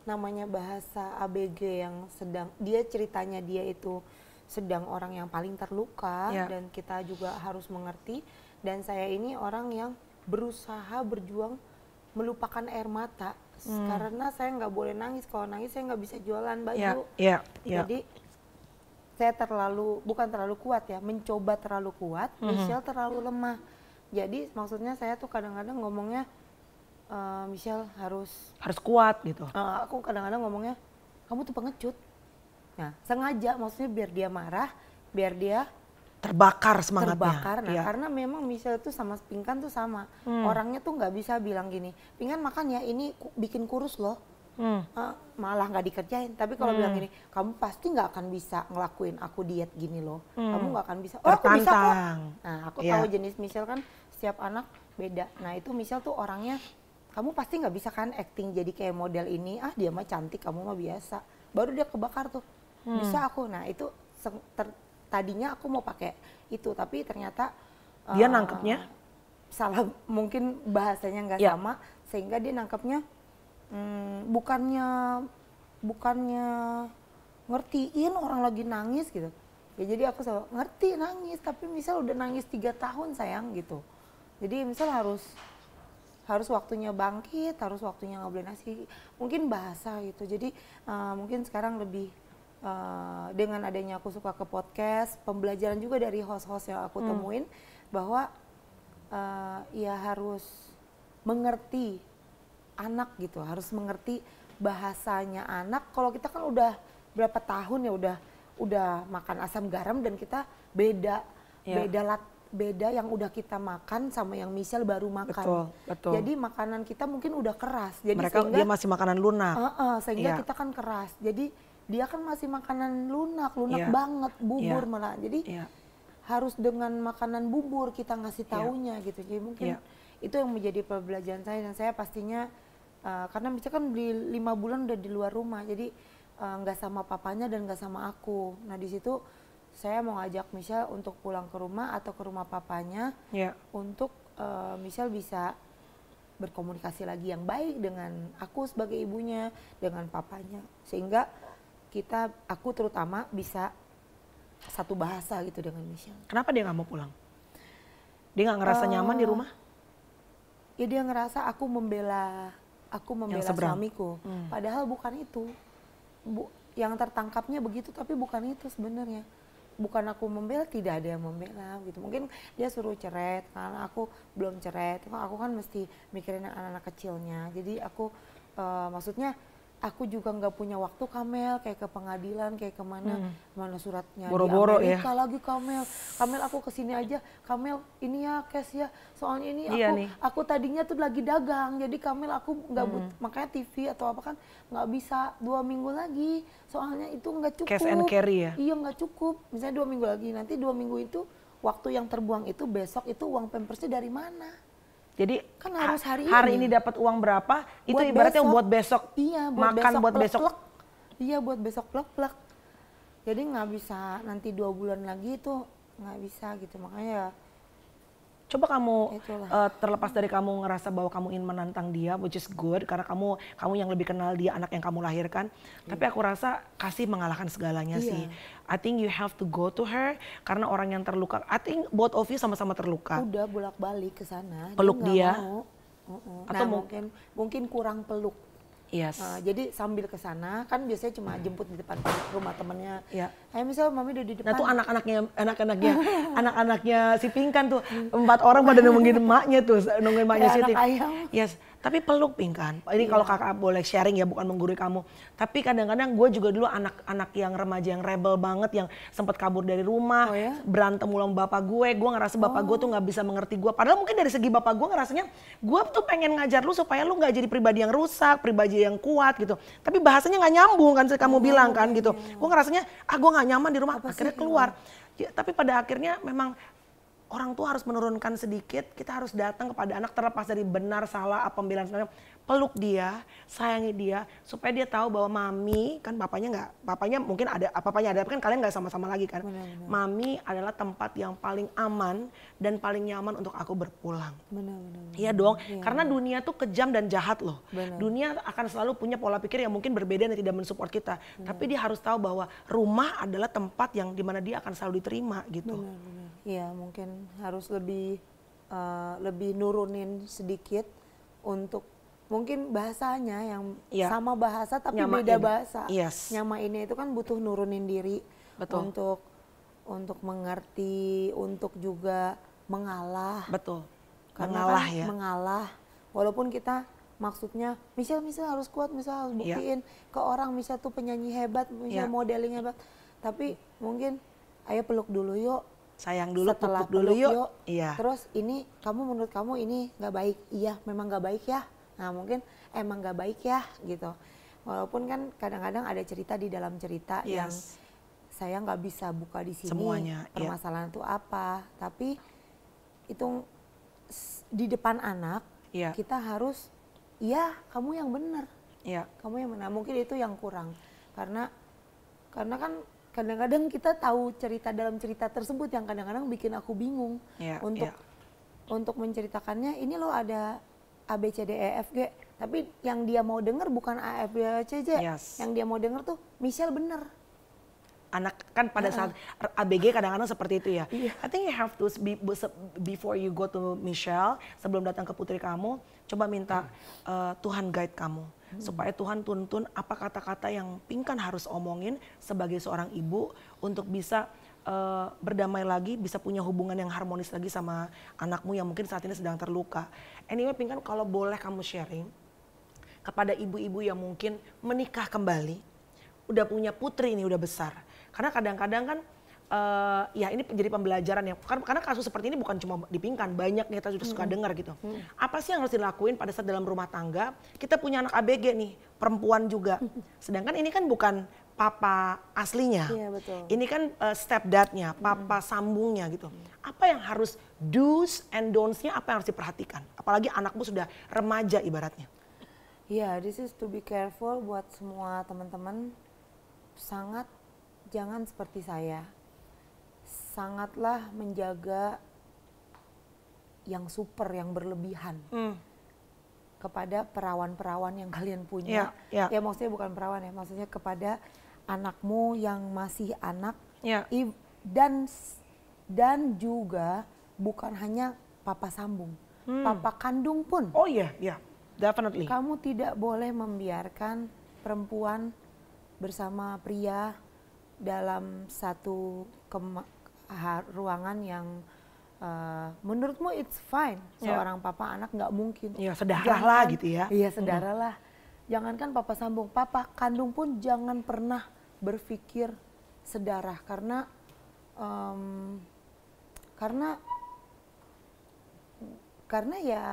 namanya bahasa ABG yang sedang dia ceritanya dia itu sedang orang yang paling terluka yeah. dan kita juga harus mengerti dan saya ini orang yang berusaha berjuang melupakan air mata hmm. karena saya nggak boleh nangis kalau nangis saya nggak bisa jualan baju yeah, yeah, yeah. jadi saya terlalu bukan terlalu kuat ya mencoba terlalu kuat mm -hmm. Michelle terlalu lemah jadi maksudnya saya tuh kadang-kadang ngomongnya uh, Michelle harus harus kuat gitu uh, aku kadang-kadang ngomongnya kamu tuh pengecut nah sengaja maksudnya biar dia marah biar dia terbakar semangatnya. Terbakar, nah, ya. karena memang Michelle tuh sama Pingkan tuh sama. Hmm. Orangnya tuh nggak bisa bilang gini, Pingkan makan ya ini bikin kurus loh. Hmm. Ah, malah nggak dikerjain. Tapi kalau hmm. bilang gini, kamu pasti nggak akan bisa ngelakuin aku diet gini loh. Hmm. Kamu nggak akan bisa. Oh aku bisa kok. Nah aku ya. tahu jenis Michelle kan setiap anak beda. Nah itu Michelle tuh orangnya, kamu pasti nggak bisa kan acting jadi kayak model ini. Ah dia mah cantik, kamu mah biasa. Baru dia kebakar tuh. Hmm. Bisa aku. Nah itu ter tadinya aku mau pakai itu tapi ternyata dia uh, nangkepnya salah mungkin bahasanya nggak yeah. sama sehingga dia nangkepnya hmm, bukannya bukannya ngertiin orang lagi nangis gitu ya jadi aku selalu ngerti nangis tapi misal udah nangis tiga tahun sayang gitu jadi misal harus harus waktunya bangkit harus waktunya nggak nasi mungkin bahasa gitu jadi uh, mungkin sekarang lebih uh, dengan adanya aku suka ke podcast, pembelajaran juga dari host-host yang aku hmm. temuin bahwa uh, ya harus mengerti anak gitu, harus mengerti bahasanya anak. Kalau kita kan udah berapa tahun ya udah udah makan asam garam dan kita beda yeah. beda lat beda yang udah kita makan sama yang Michelle baru makan. Betul, betul. Jadi makanan kita mungkin udah keras. Jadi Mereka sehingga, dia masih makanan lunak. Uh -uh, sehingga yeah. kita kan keras. Jadi dia kan masih makanan lunak, lunak yeah. banget, bubur yeah. malah. Jadi yeah. harus dengan makanan bubur kita ngasih iya. taunya yeah. gitu. Jadi mungkin yeah. itu yang menjadi pembelajaran saya dan saya pastinya uh, karena misalkan kan di lima bulan udah di luar rumah, jadi eh, nggak uh, sama papanya dan nggak sama aku. Nah di situ saya mau ngajak Michelle untuk pulang ke rumah atau ke rumah papanya yeah. untuk uh, Michelle bisa berkomunikasi lagi yang baik dengan aku sebagai ibunya, dengan papanya, sehingga kita aku terutama bisa satu bahasa gitu dengan Michelle. Kenapa dia nggak mau pulang? Dia nggak ngerasa uh, nyaman di rumah? Ya dia ngerasa aku membela aku membela suamiku. Hmm. Padahal bukan itu. Bu, yang tertangkapnya begitu tapi bukan itu sebenarnya. Bukan aku membela, tidak ada yang membela gitu. Mungkin dia suruh ceret karena aku belum ceret. Aku kan mesti mikirin anak-anak kecilnya. Jadi aku uh, maksudnya aku juga nggak punya waktu Kamel kayak ke pengadilan kayak kemana hmm. mana suratnya Boro-boro di Amerika ya. lagi Kamel Kamel aku kesini aja Kamel ini ya cash ya soalnya ini iya aku nih. aku tadinya tuh lagi dagang jadi Kamel aku nggak hmm. makanya TV atau apa kan nggak bisa dua minggu lagi soalnya itu nggak cukup cash and carry ya iya nggak cukup misalnya dua minggu lagi nanti dua minggu itu waktu yang terbuang itu besok itu uang pempersnya dari mana jadi kan harus hari, hari ini. ini dapat uang berapa? Itu ibaratnya besok, buat besok. Iya, buat makan besok, buat plek, besok. Plek. Iya, buat besok plek-plek. Jadi nggak bisa nanti dua bulan lagi itu nggak bisa gitu. Makanya ya coba kamu uh, terlepas dari kamu ngerasa bahwa kamu ingin menantang dia which is good karena kamu kamu yang lebih kenal dia anak yang kamu lahirkan yeah. tapi aku rasa kasih mengalahkan segalanya yeah. sih I think you have to go to her karena orang yang terluka I think both of you sama-sama terluka udah bolak-balik ke sana peluk dia, dia. Mau. Uh -uh. Nah, atau mungkin mungkin kurang peluk Yes. Uh, jadi sambil ke sana kan biasanya cuma mm. jemput di depan rumah temennya. Yeah. Kayak misal mami udah di depan. Nah tuh anak-anaknya, anak-anaknya, anak-anaknya si Pingkan tuh empat orang pada nungguin emaknya tuh, nungguin emaknya ya, Siti. Yes, tapi peluk Pingkan. Ini iya. kalau kakak boleh sharing ya, bukan menggurui kamu. Tapi kadang-kadang gue juga dulu anak-anak yang remaja yang rebel banget, yang sempat kabur dari rumah, oh, ya? berantem ulang bapak gue. Gue ngerasa bapak oh. gue tuh nggak bisa mengerti gue. Padahal mungkin dari segi bapak gue ngerasanya, gue tuh pengen ngajar lu supaya lu nggak jadi pribadi yang rusak, pribadi yang kuat gitu. Tapi bahasanya nggak nyambung kan, kamu oh, bilang kan gitu. Iya. Gue ngerasanya, ah gue nggak nyaman di rumah Apa akhirnya sih? keluar iya. ya, tapi pada akhirnya memang orang tua harus menurunkan sedikit kita harus datang kepada anak terlepas dari benar salah pembelaan peluk dia, sayangi dia supaya dia tahu bahwa mami kan papanya nggak papanya mungkin ada papanya ada kan kalian nggak sama-sama lagi kan. Benar, benar. Mami adalah tempat yang paling aman dan paling nyaman untuk aku berpulang. Benar benar. Iya dong. Iya. Karena dunia tuh kejam dan jahat loh. Benar. Dunia akan selalu punya pola pikir yang mungkin berbeda dan tidak mensupport kita. Benar. Tapi dia harus tahu bahwa rumah adalah tempat yang dimana dia akan selalu diterima gitu. Iya, mungkin harus lebih uh, lebih nurunin sedikit untuk mungkin bahasanya yang ya. sama bahasa tapi Nyamain. beda bahasa. Yes. Nyamainnya itu kan butuh nurunin diri Betul. untuk untuk mengerti, untuk juga mengalah. Betul. Karena mengalah kan ya. Mengalah. Walaupun kita maksudnya misal misal harus kuat, misal harus iya. buktiin ya. ke orang misal tuh penyanyi hebat, misal ya. modeling hebat. Tapi mungkin ayo peluk dulu yuk sayang dulu setelah peluk dulu yuk. yuk. Iya. Terus ini kamu menurut kamu ini nggak baik. Iya, memang nggak baik ya. Nah mungkin emang gak baik ya gitu. Walaupun kan kadang-kadang ada cerita di dalam cerita yes. yang saya nggak bisa buka di sini Semuanya, iya. permasalahan yeah. apa. Tapi itu di depan anak yeah. kita harus, iya kamu yang benar, yeah. kamu yang benar. Mungkin itu yang kurang karena karena kan kadang-kadang kita tahu cerita dalam cerita tersebut yang kadang-kadang bikin aku bingung yeah, untuk yeah. untuk menceritakannya. Ini loh ada A B C D E F G tapi yang dia mau denger bukan A F G C J yes. yang dia mau denger tuh Michelle bener anak kan pada saat ABG kadang-kadang seperti itu ya. Yeah. I think you have to be, before you go to Michelle sebelum datang ke putri kamu, coba minta uh, Tuhan guide kamu hmm. supaya Tuhan tuntun apa kata-kata yang Pingkan harus omongin sebagai seorang ibu untuk bisa uh, berdamai lagi, bisa punya hubungan yang harmonis lagi sama anakmu yang mungkin saat ini sedang terluka. Anyway, Pinkan kalau boleh kamu sharing kepada ibu-ibu yang mungkin menikah kembali, udah punya putri ini udah besar. Karena kadang-kadang kan uh, ya ini jadi pembelajaran ya. Karena kasus seperti ini bukan cuma di Pinkan, banyak kita sudah suka -hmm. dengar gitu. -hmm. Apa sih yang harus dilakuin pada saat dalam rumah tangga? Kita punya anak ABG nih, perempuan juga. Sedangkan ini kan bukan papa aslinya. Iya, betul. Ini kan uh, stepdadnya, hmm. papa hmm. sambungnya gitu. Apa yang harus do's and don'ts-nya apa yang harus diperhatikan? Apalagi anakmu sudah remaja ibaratnya. Iya, yeah, this is to be careful buat semua teman-teman. Sangat jangan seperti saya. Sangatlah menjaga yang super, yang berlebihan. Hmm kepada perawan-perawan yang kalian punya. Yeah, yeah. Ya maksudnya bukan perawan ya, maksudnya kepada anakmu yang masih anak yeah. dan dan juga bukan hanya papa sambung, hmm. papa kandung pun. Oh iya, yeah, iya. Yeah. Definitely. Kamu tidak boleh membiarkan perempuan bersama pria dalam satu ruangan yang uh, menurutmu it's fine. Ya. Seorang yeah. papa anak nggak mungkin. ya yeah, lah gitu ya. Iya, lah hmm jangankan papa sambung, papa kandung pun jangan pernah berpikir sedarah karena um, karena karena ya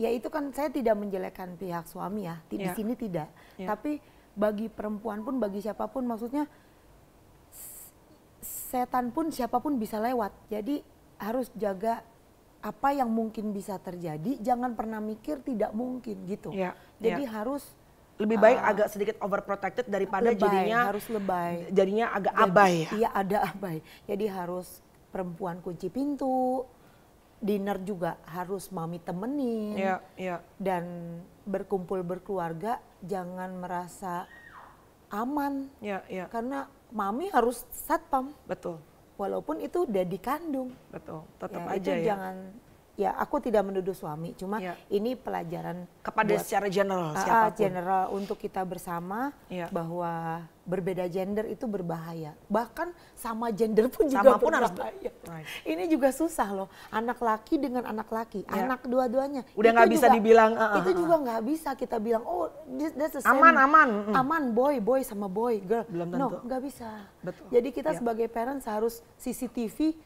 ya itu kan saya tidak menjelekkan pihak suami ya di yeah. sini tidak yeah. tapi bagi perempuan pun bagi siapapun maksudnya setan pun siapapun bisa lewat jadi harus jaga apa yang mungkin bisa terjadi jangan pernah mikir tidak mungkin gitu ya, jadi ya. harus lebih baik uh, agak sedikit overprotected daripada lebay, jadinya harus lebay jadinya agak jadi, abai ya iya ada abai jadi harus perempuan kunci pintu dinner juga harus mami temenin ya, ya. dan berkumpul berkeluarga jangan merasa aman ya, ya. karena mami harus satpam betul walaupun itu udah dikandung. Betul, tetap ya, aja itu ya. Jangan ya aku tidak menuduh suami, cuma ya. ini pelajaran kepada buat, secara general ah, ah, siapapun. general untuk kita bersama ya. bahwa berbeda gender itu berbahaya. Bahkan sama gender pun sama juga pun berbahaya. Harus, right. Ini juga susah loh. Anak laki dengan anak laki, yeah. anak dua-duanya. Udah nggak bisa dibilang. Uh, itu eh, juga nggak bisa kita bilang, oh this, that's the same. Aman aman. Mm. Aman boy boy sama boy girl. Belum tentu. No nggak bisa. Betul. Jadi kita yeah. sebagai parents harus CCTV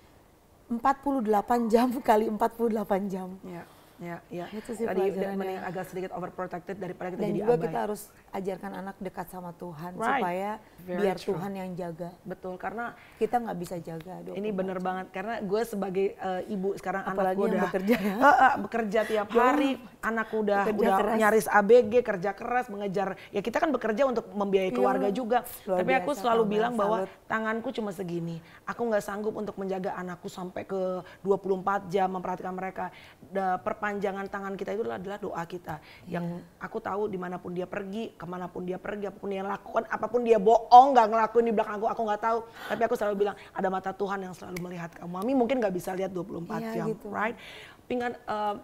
48 jam kali 48 jam. Yeah Ya, ya. Itu sih Tadi mending agak sedikit overprotected daripada kita Dan jadi juga kita harus ajarkan anak dekat sama Tuhan right. supaya Very biar true. Tuhan yang jaga. Betul, karena kita nggak bisa jaga. Ini bener banget karena gue sebagai uh, ibu sekarang Apalagi anak gue udah bekerja, ya? uh, uh, bekerja tiap hari, anak udah udah nyaris ABG, kerja keras, mengejar. Ya kita kan bekerja untuk membiayai keluarga keluarga juga. Luar Tapi aku selalu bilang salut. bahwa tanganku cuma segini. Aku nggak sanggup untuk menjaga anakku sampai ke 24 jam memperhatikan mereka. Da, perpanjangan tangan kita itu adalah doa kita. Yeah. Yang aku tahu dimanapun dia pergi, kemanapun dia pergi, apapun dia lakukan, apapun dia bohong, nggak ngelakuin di belakang aku, aku nggak tahu. Tapi aku selalu bilang, ada mata Tuhan yang selalu melihat kamu. Mami mungkin nggak bisa lihat 24 yeah, iya, jam, gitu. right? pingan uh,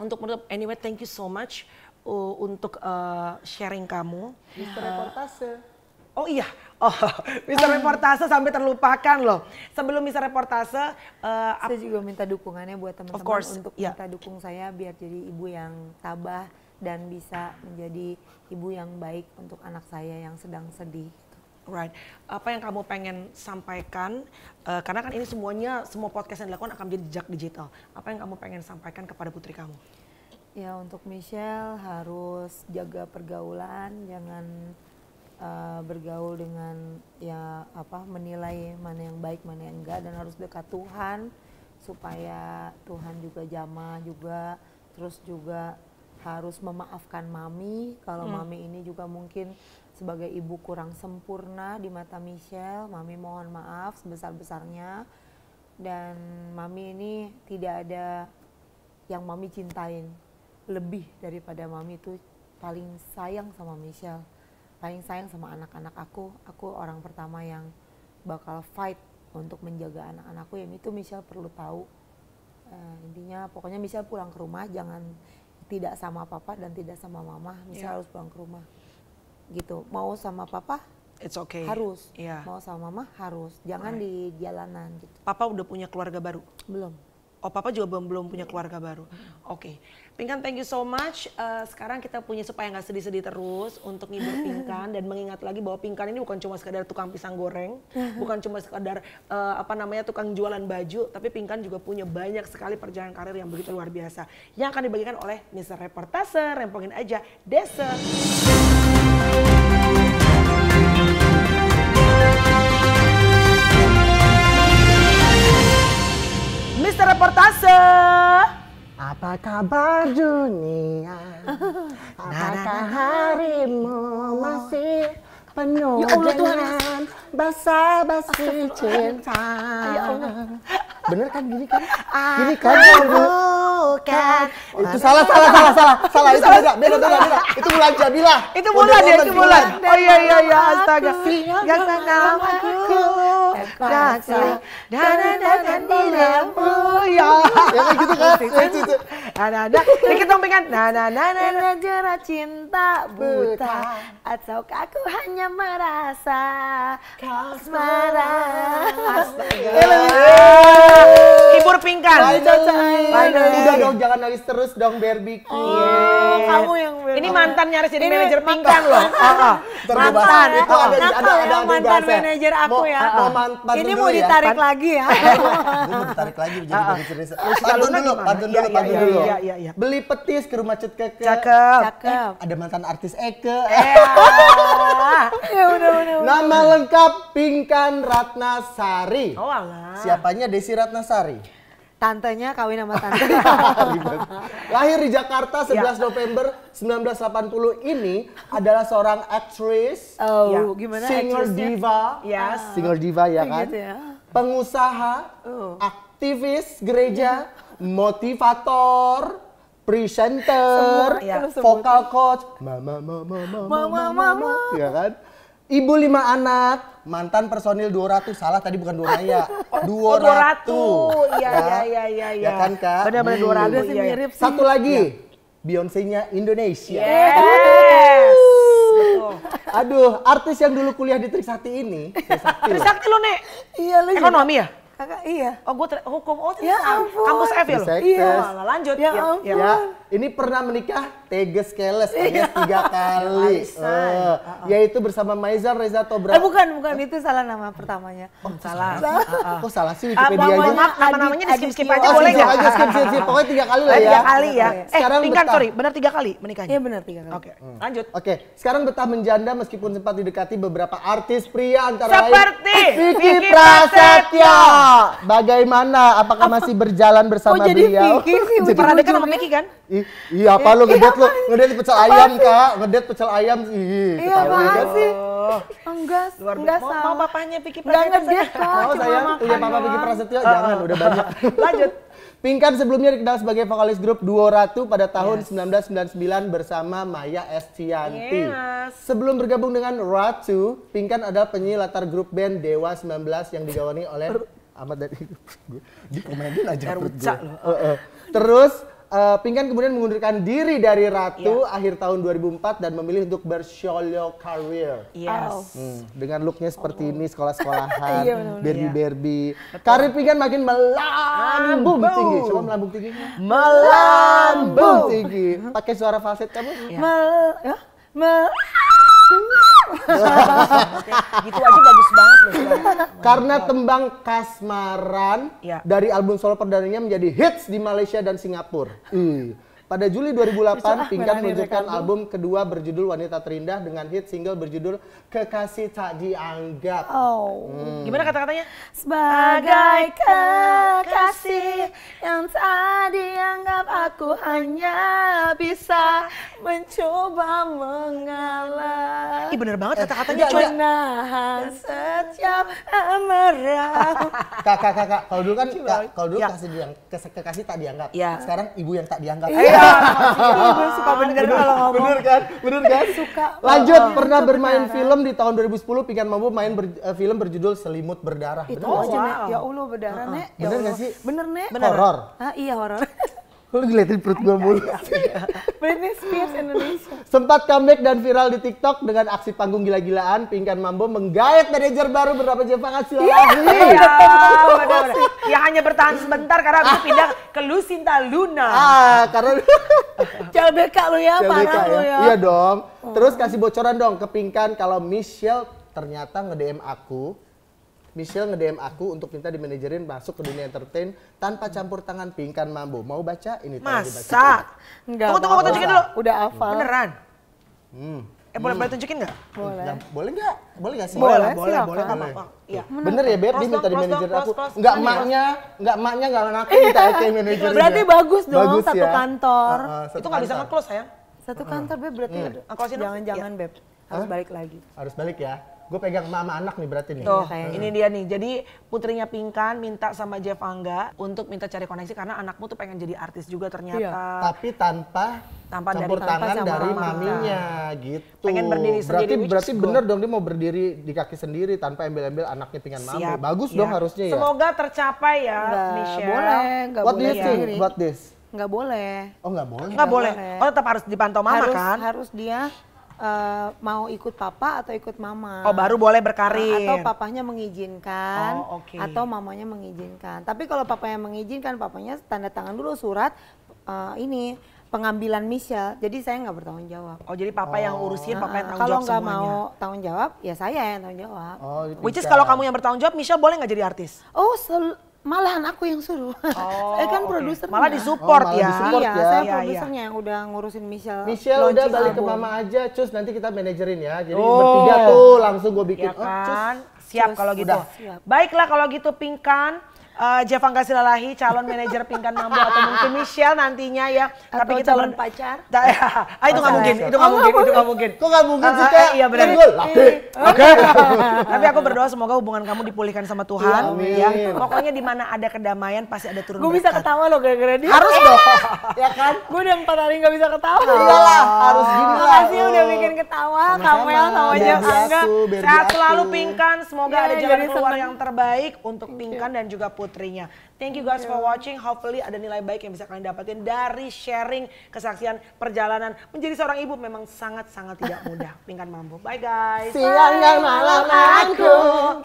untuk menutup, anyway thank you so much uh, untuk uh, sharing kamu. Mister Reportase. Oh iya, oh, bisa reportase sampai terlupakan loh. Sebelum bisa reportase, uh, saya juga minta dukungannya buat teman-teman untuk yeah. minta dukung saya biar jadi ibu yang tabah dan bisa menjadi ibu yang baik untuk anak saya yang sedang sedih. Right. Apa yang kamu pengen sampaikan? Uh, karena kan ini semuanya semua podcast yang dilakukan akan menjadi jejak digital. Apa yang kamu pengen sampaikan kepada putri kamu? Ya untuk Michelle harus jaga pergaulan, jangan uh, bergaul dengan ya apa menilai mana yang baik mana yang enggak dan harus dekat Tuhan supaya Tuhan juga jamaah juga terus juga harus memaafkan mami kalau hmm. mami ini juga mungkin sebagai ibu kurang sempurna di mata Michelle mami mohon maaf sebesar besarnya dan mami ini tidak ada yang mami cintain lebih daripada mami itu paling sayang sama Michelle paling sayang sama anak-anak aku aku orang pertama yang bakal fight untuk menjaga anak-anakku yang itu Michelle perlu tahu uh, intinya pokoknya Michelle pulang ke rumah jangan tidak sama papa dan tidak sama mama Michelle yeah. harus pulang ke rumah gitu mau sama papa It's okay. Harus. Yeah. Mau sama mama harus. Jangan right. di jalanan gitu. Papa udah punya keluarga baru? Belum. Oh papa juga belum belum punya keluarga baru. Oke, okay. Pingkan thank you so much. Uh, sekarang kita punya supaya nggak sedih-sedih terus untuk ngibur Pingkan dan mengingat lagi bahwa Pingkan ini bukan cuma sekadar tukang pisang goreng, bukan cuma sekadar uh, eh, apa namanya tukang jualan baju, tapi Pingkan juga punya banyak sekali perjalanan karir yang begitu luar biasa yang akan dibagikan oleh Mr. Reportase. Rempongin aja Desa. Indonesia reportase. Apa kabar dunia? Apakah harimu masih penuh ya Allah, dengan basa-basi cinta? Ya Bener kan gini kan? kan? Gini kan? Bukan. Itu salah salah salah salah salah itu beda beda beda Itu bulan Jabila. Itu bulan ya itu bulan. Oh iya iya iya astaga. Yang aku rasa dan dan dan dirimu 哎呀，就 是。ada ada dikit dong pengen na na na na na jera cinta buta atau aku hanya merasa kau semara iya, iya. hibur pingkan iya. udah dong jangan nangis terus dong Barbie oh kamu yang ini mantan nyaris jadi manajer pingkan loh mantan itu ada ya, ada ada mantan ya. manajer aku ya ini mau ya. ditarik lagi ya mau ditarik lagi jadi ah, ah. manajer pantun dulu pantun dulu pantun dulu dong. Iya iya, iya, iya, iya. Beli petis ke rumah Cut Keke. Cakep. Cakep. Eh, ada mantan artis Eke. Iya. ya udah, udah, Nama lengkap Pinkan Ratnasari. Oh Allah. Siapanya Desi Ratnasari? tantenya kawin sama tante. Lahir di Jakarta 11 ya. November 1980 ini adalah seorang aktris, oh, ya. gimana singer diva, yes. singer diva ya gitu kan, gitu ya. pengusaha, uh. aktivis gereja, motivator, presenter, Semua, ya. vokal coach, mama mama mama mama mama, ya kan? Ibu lima anak, mantan personil 200, salah tadi bukan dua raya oh, Dua ratu oh, dua iya, ya. iya, iya, iya, iya. Ya kan, Kak? Benar-benar ratu sih iya, iya. mirip sih. Satu lagi, Beyonce-nya Indonesia. Yes. Aduh, artis yang dulu kuliah di Trisakti ini. Trisakti, Trisakti lo, Nek. Iya, Ekonomi ya? Kakak iya. Oh gue hukum. Oh ya ampun. kampus F ya lo. Iya. Lanjut. Ya, ya ampun. Ya ini pernah menikah Teges Keles iya. tiga kali. uh, uh Yaitu bersama Maizar Reza Tobra. Eh, bukan, bukan itu salah nama pertamanya. Oh, salah. salah. Uh-uh. Kok salah sih eh, Wikipedia media aja? Nama-namanya di skip-skip aja boleh ya. Aja skip skip skip. Pokoknya tiga kali lah eh, ya. Tiga kali ya. Eh, tingkat sorry, benar tiga kali menikahnya. Iya benar tiga kali. Oke, hmm. lanjut. Oke, sekarang betah menjanda meskipun sempat didekati beberapa artis pria antara lain. Seperti Vicky Prasetya. Bagaimana? Apakah masih berjalan bersama beliau? Oh jadi Vicky sih, pernah dekat sama ya. Vicky kan? Iya apa lo iya, ngedet lo Ngedet pecel ayam, Kak. Ngedet pecel ayam. sih. Iya ya. sih? Enggak, Luar enggak salah. Mau papanya Piki Prasetyo. Enggak ngedet, Kak. Mau saya punya oh, iya, papa Piki Prasetyo, jangan udah banyak. Lanjut. Pinkan sebelumnya dikenal sebagai vokalis grup Duo Ratu pada tahun yes. 1999 bersama Maya Estianti. Yes. Sebelum bergabung dengan Ratu, Pinkan adalah penyanyi latar grup band Dewa 19 yang digawangi oleh Ahmad dari gue. Dikomenin aja gue. Uh, uh. Terus Uh, Pingkan kemudian mengundurkan diri dari Ratu yeah. akhir tahun 2004 dan memilih untuk bersolo career. Yes. Hmm, dengan looknya seperti oh. ini sekolah-sekolahan, iya, yeah, berbi-berbi. Yeah. Karir Pingkan makin melambung tinggi. Coba melambung tinggi. Melambung tinggi. Pakai suara falset kamu. Yeah. Mel, ya? Mel gitu aja bagus banget loh. Karena tembang Kasmaran ya. dari album solo perdananya menjadi hits di Malaysia dan Singapura. Hmm. Pada Juli 2008, Pingkan meluncurkan album kedua berjudul Wanita Terindah dengan hit single berjudul Kekasih Tak Dianggap. Oh. Hmm. Gimana kata-katanya? Sebagai kekasih yang tak dianggap aku hanya bisa mencoba mengalah. Ih bener banget kata-katanya coy. Menahan setiap amarah. Kakak kakak, kak, Kalau dulu kan, kak, kalau dulu ya. kasih diang, kekasih tak dianggap. Ya. Sekarang ibu yang tak dianggap. Iya. Ya. suka bener, kalau ngomong. Bener kan? Bener kan? Suka. Lanjut, pernah bermain film di tahun 2010, Pikan Mambu main ber, eh, film berjudul Selimut Berdarah. Itu oh, aja, wow. Ya Allah, berdarah, uh Nek. Ya bener gak sih? Bener, Nek. Horor. Ah, iya, horor. Lu ngeliatin perut gue mulu. Iya, iya. Britney Spears Indonesia. Sempat comeback dan viral di TikTok dengan aksi panggung gila-gilaan. Pinkan Mambo menggaet manajer baru berapa jam penghasilan yeah. lagi. Iya, Ya hanya bertahan sebentar karena aku pindah ke Lucinta Luna. Ah, karena... CLBK lu ya, CLBK parah ya. lu ya. Iya dong. Oh. Terus kasih bocoran dong ke Pinkan kalau Michelle ternyata nge-DM aku Michelle nge-DM aku untuk minta di manajerin masuk ke dunia entertain tanpa campur tangan pingkan Mambo. Mau baca ini Masa? Enggak. Tunggu, tunggu, tunjukin dulu. Udah hafal. Beneran. Hmm. Eh boleh hmm. boleh tunjukin nggak? Boleh. boleh nggak? Boleh nggak sih? Boleh, boleh, boleh, boleh. Iya. Bener ya, Beb, dia minta di iya. iya. manajer aku. Enggak maknya, enggak maknya enggak enak minta IT manajer. Berarti bagus dong bagus satu ya. kantor. Uh, uh, satu Itu nggak bisa nge-close sayang. Satu kantor, Beb, berarti. Hmm. Jangan-jangan, iya. Beb. Harus balik lagi. Harus balik ya. Gue pegang mama anak nih berarti nih. Tuh, hmm. ini dia nih. Jadi putrinya Pingkan minta sama Jeff Angga untuk minta cari koneksi karena anakmu tuh pengen jadi artis juga ternyata. Iya. Tapi tanpa tanpa campur dari, tangan tanpa dari maminya gitu. Pengen berdiri sendiri. Berarti berarti bener dong dia mau berdiri di kaki sendiri tanpa embel-embel anaknya pingin mami. Bagus ya. dong harusnya ya. Semoga tercapai ya, nggak Michelle. Boleh, nggak What boleh. What do you think Nggak boleh. Oh nggak boleh. Nggak boleh. boleh. Oh tetap harus dipantau mama harus, kan? Harus dia Eh, mau ikut papa atau ikut mama. Oh, baru boleh berkarir. Nah, atau papanya mengizinkan oh, okay. atau mamanya mengizinkan. Tapi kalau papanya mengizinkan, papanya tanda tangan dulu surat uh, ini pengambilan Michelle. Jadi saya nggak bertanggung jawab. Oh, jadi papa oh. yang urusin, papa yang tanggung kalau jawab semuanya. Kalau nggak mau tanggung jawab, ya saya yang tanggung jawab. Oh, Which is kalau kamu yang bertanggung jawab, Michelle boleh nggak jadi artis? Oh, sel malahan aku yang suruh. Oh, saya kan oh, okay. produser. Malah disupport oh, ya. Disupport iya, ya. saya iya, iya. produsernya iya. yang udah ngurusin Michelle. Michelle udah balik album. ke mama aja, cus nanti kita manajerin ya. Jadi oh. bertiga tuh langsung gue bikin. Ya kan? oh, cus. Kan? Siap kalau gitu. Siap. Baiklah kalau gitu Pingkan uh, eh, Jevangka Silalahi calon manajer Pinkan Mambo atau mungkin Michelle nantinya ya. Atau Tapi kita calon pacar. Ya. ah itu nggak mungkin, itu nggak oh, mungkin, itu nggak mungkin. Kok nggak mungkin ah, sih kak? Ah, iya benar. Eh, eh, Oke. Tapi aku berdoa semoga hubungan kamu dipulihkan sama Tuhan. Iya, ya. Pokoknya di mana ada kedamaian pasti ada turun. Gue bisa ketawa loh gara-gara dia. Harus iya. dong. Ya kan? Gue udah empat hari nggak bisa ketawa. Oh. Iyalah, harus gini lah. Makasih udah oh. bikin ketawa, Kamel sama Jevangka. Sehat selalu Pingkan, semoga iya, ada jalan keluar yang terbaik untuk Pingkan dan juga Putri putrinya. Thank you guys Thank you. for watching. Hopefully ada nilai baik yang bisa kalian dapatin dari sharing kesaksian perjalanan menjadi seorang ibu memang sangat-sangat tidak mudah. Pingkan mampu. Bye guys. Siang dan malam aku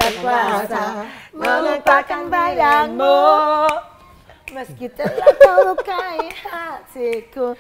terpaksa melupakan bayangmu. Meski terlalu melukai hatiku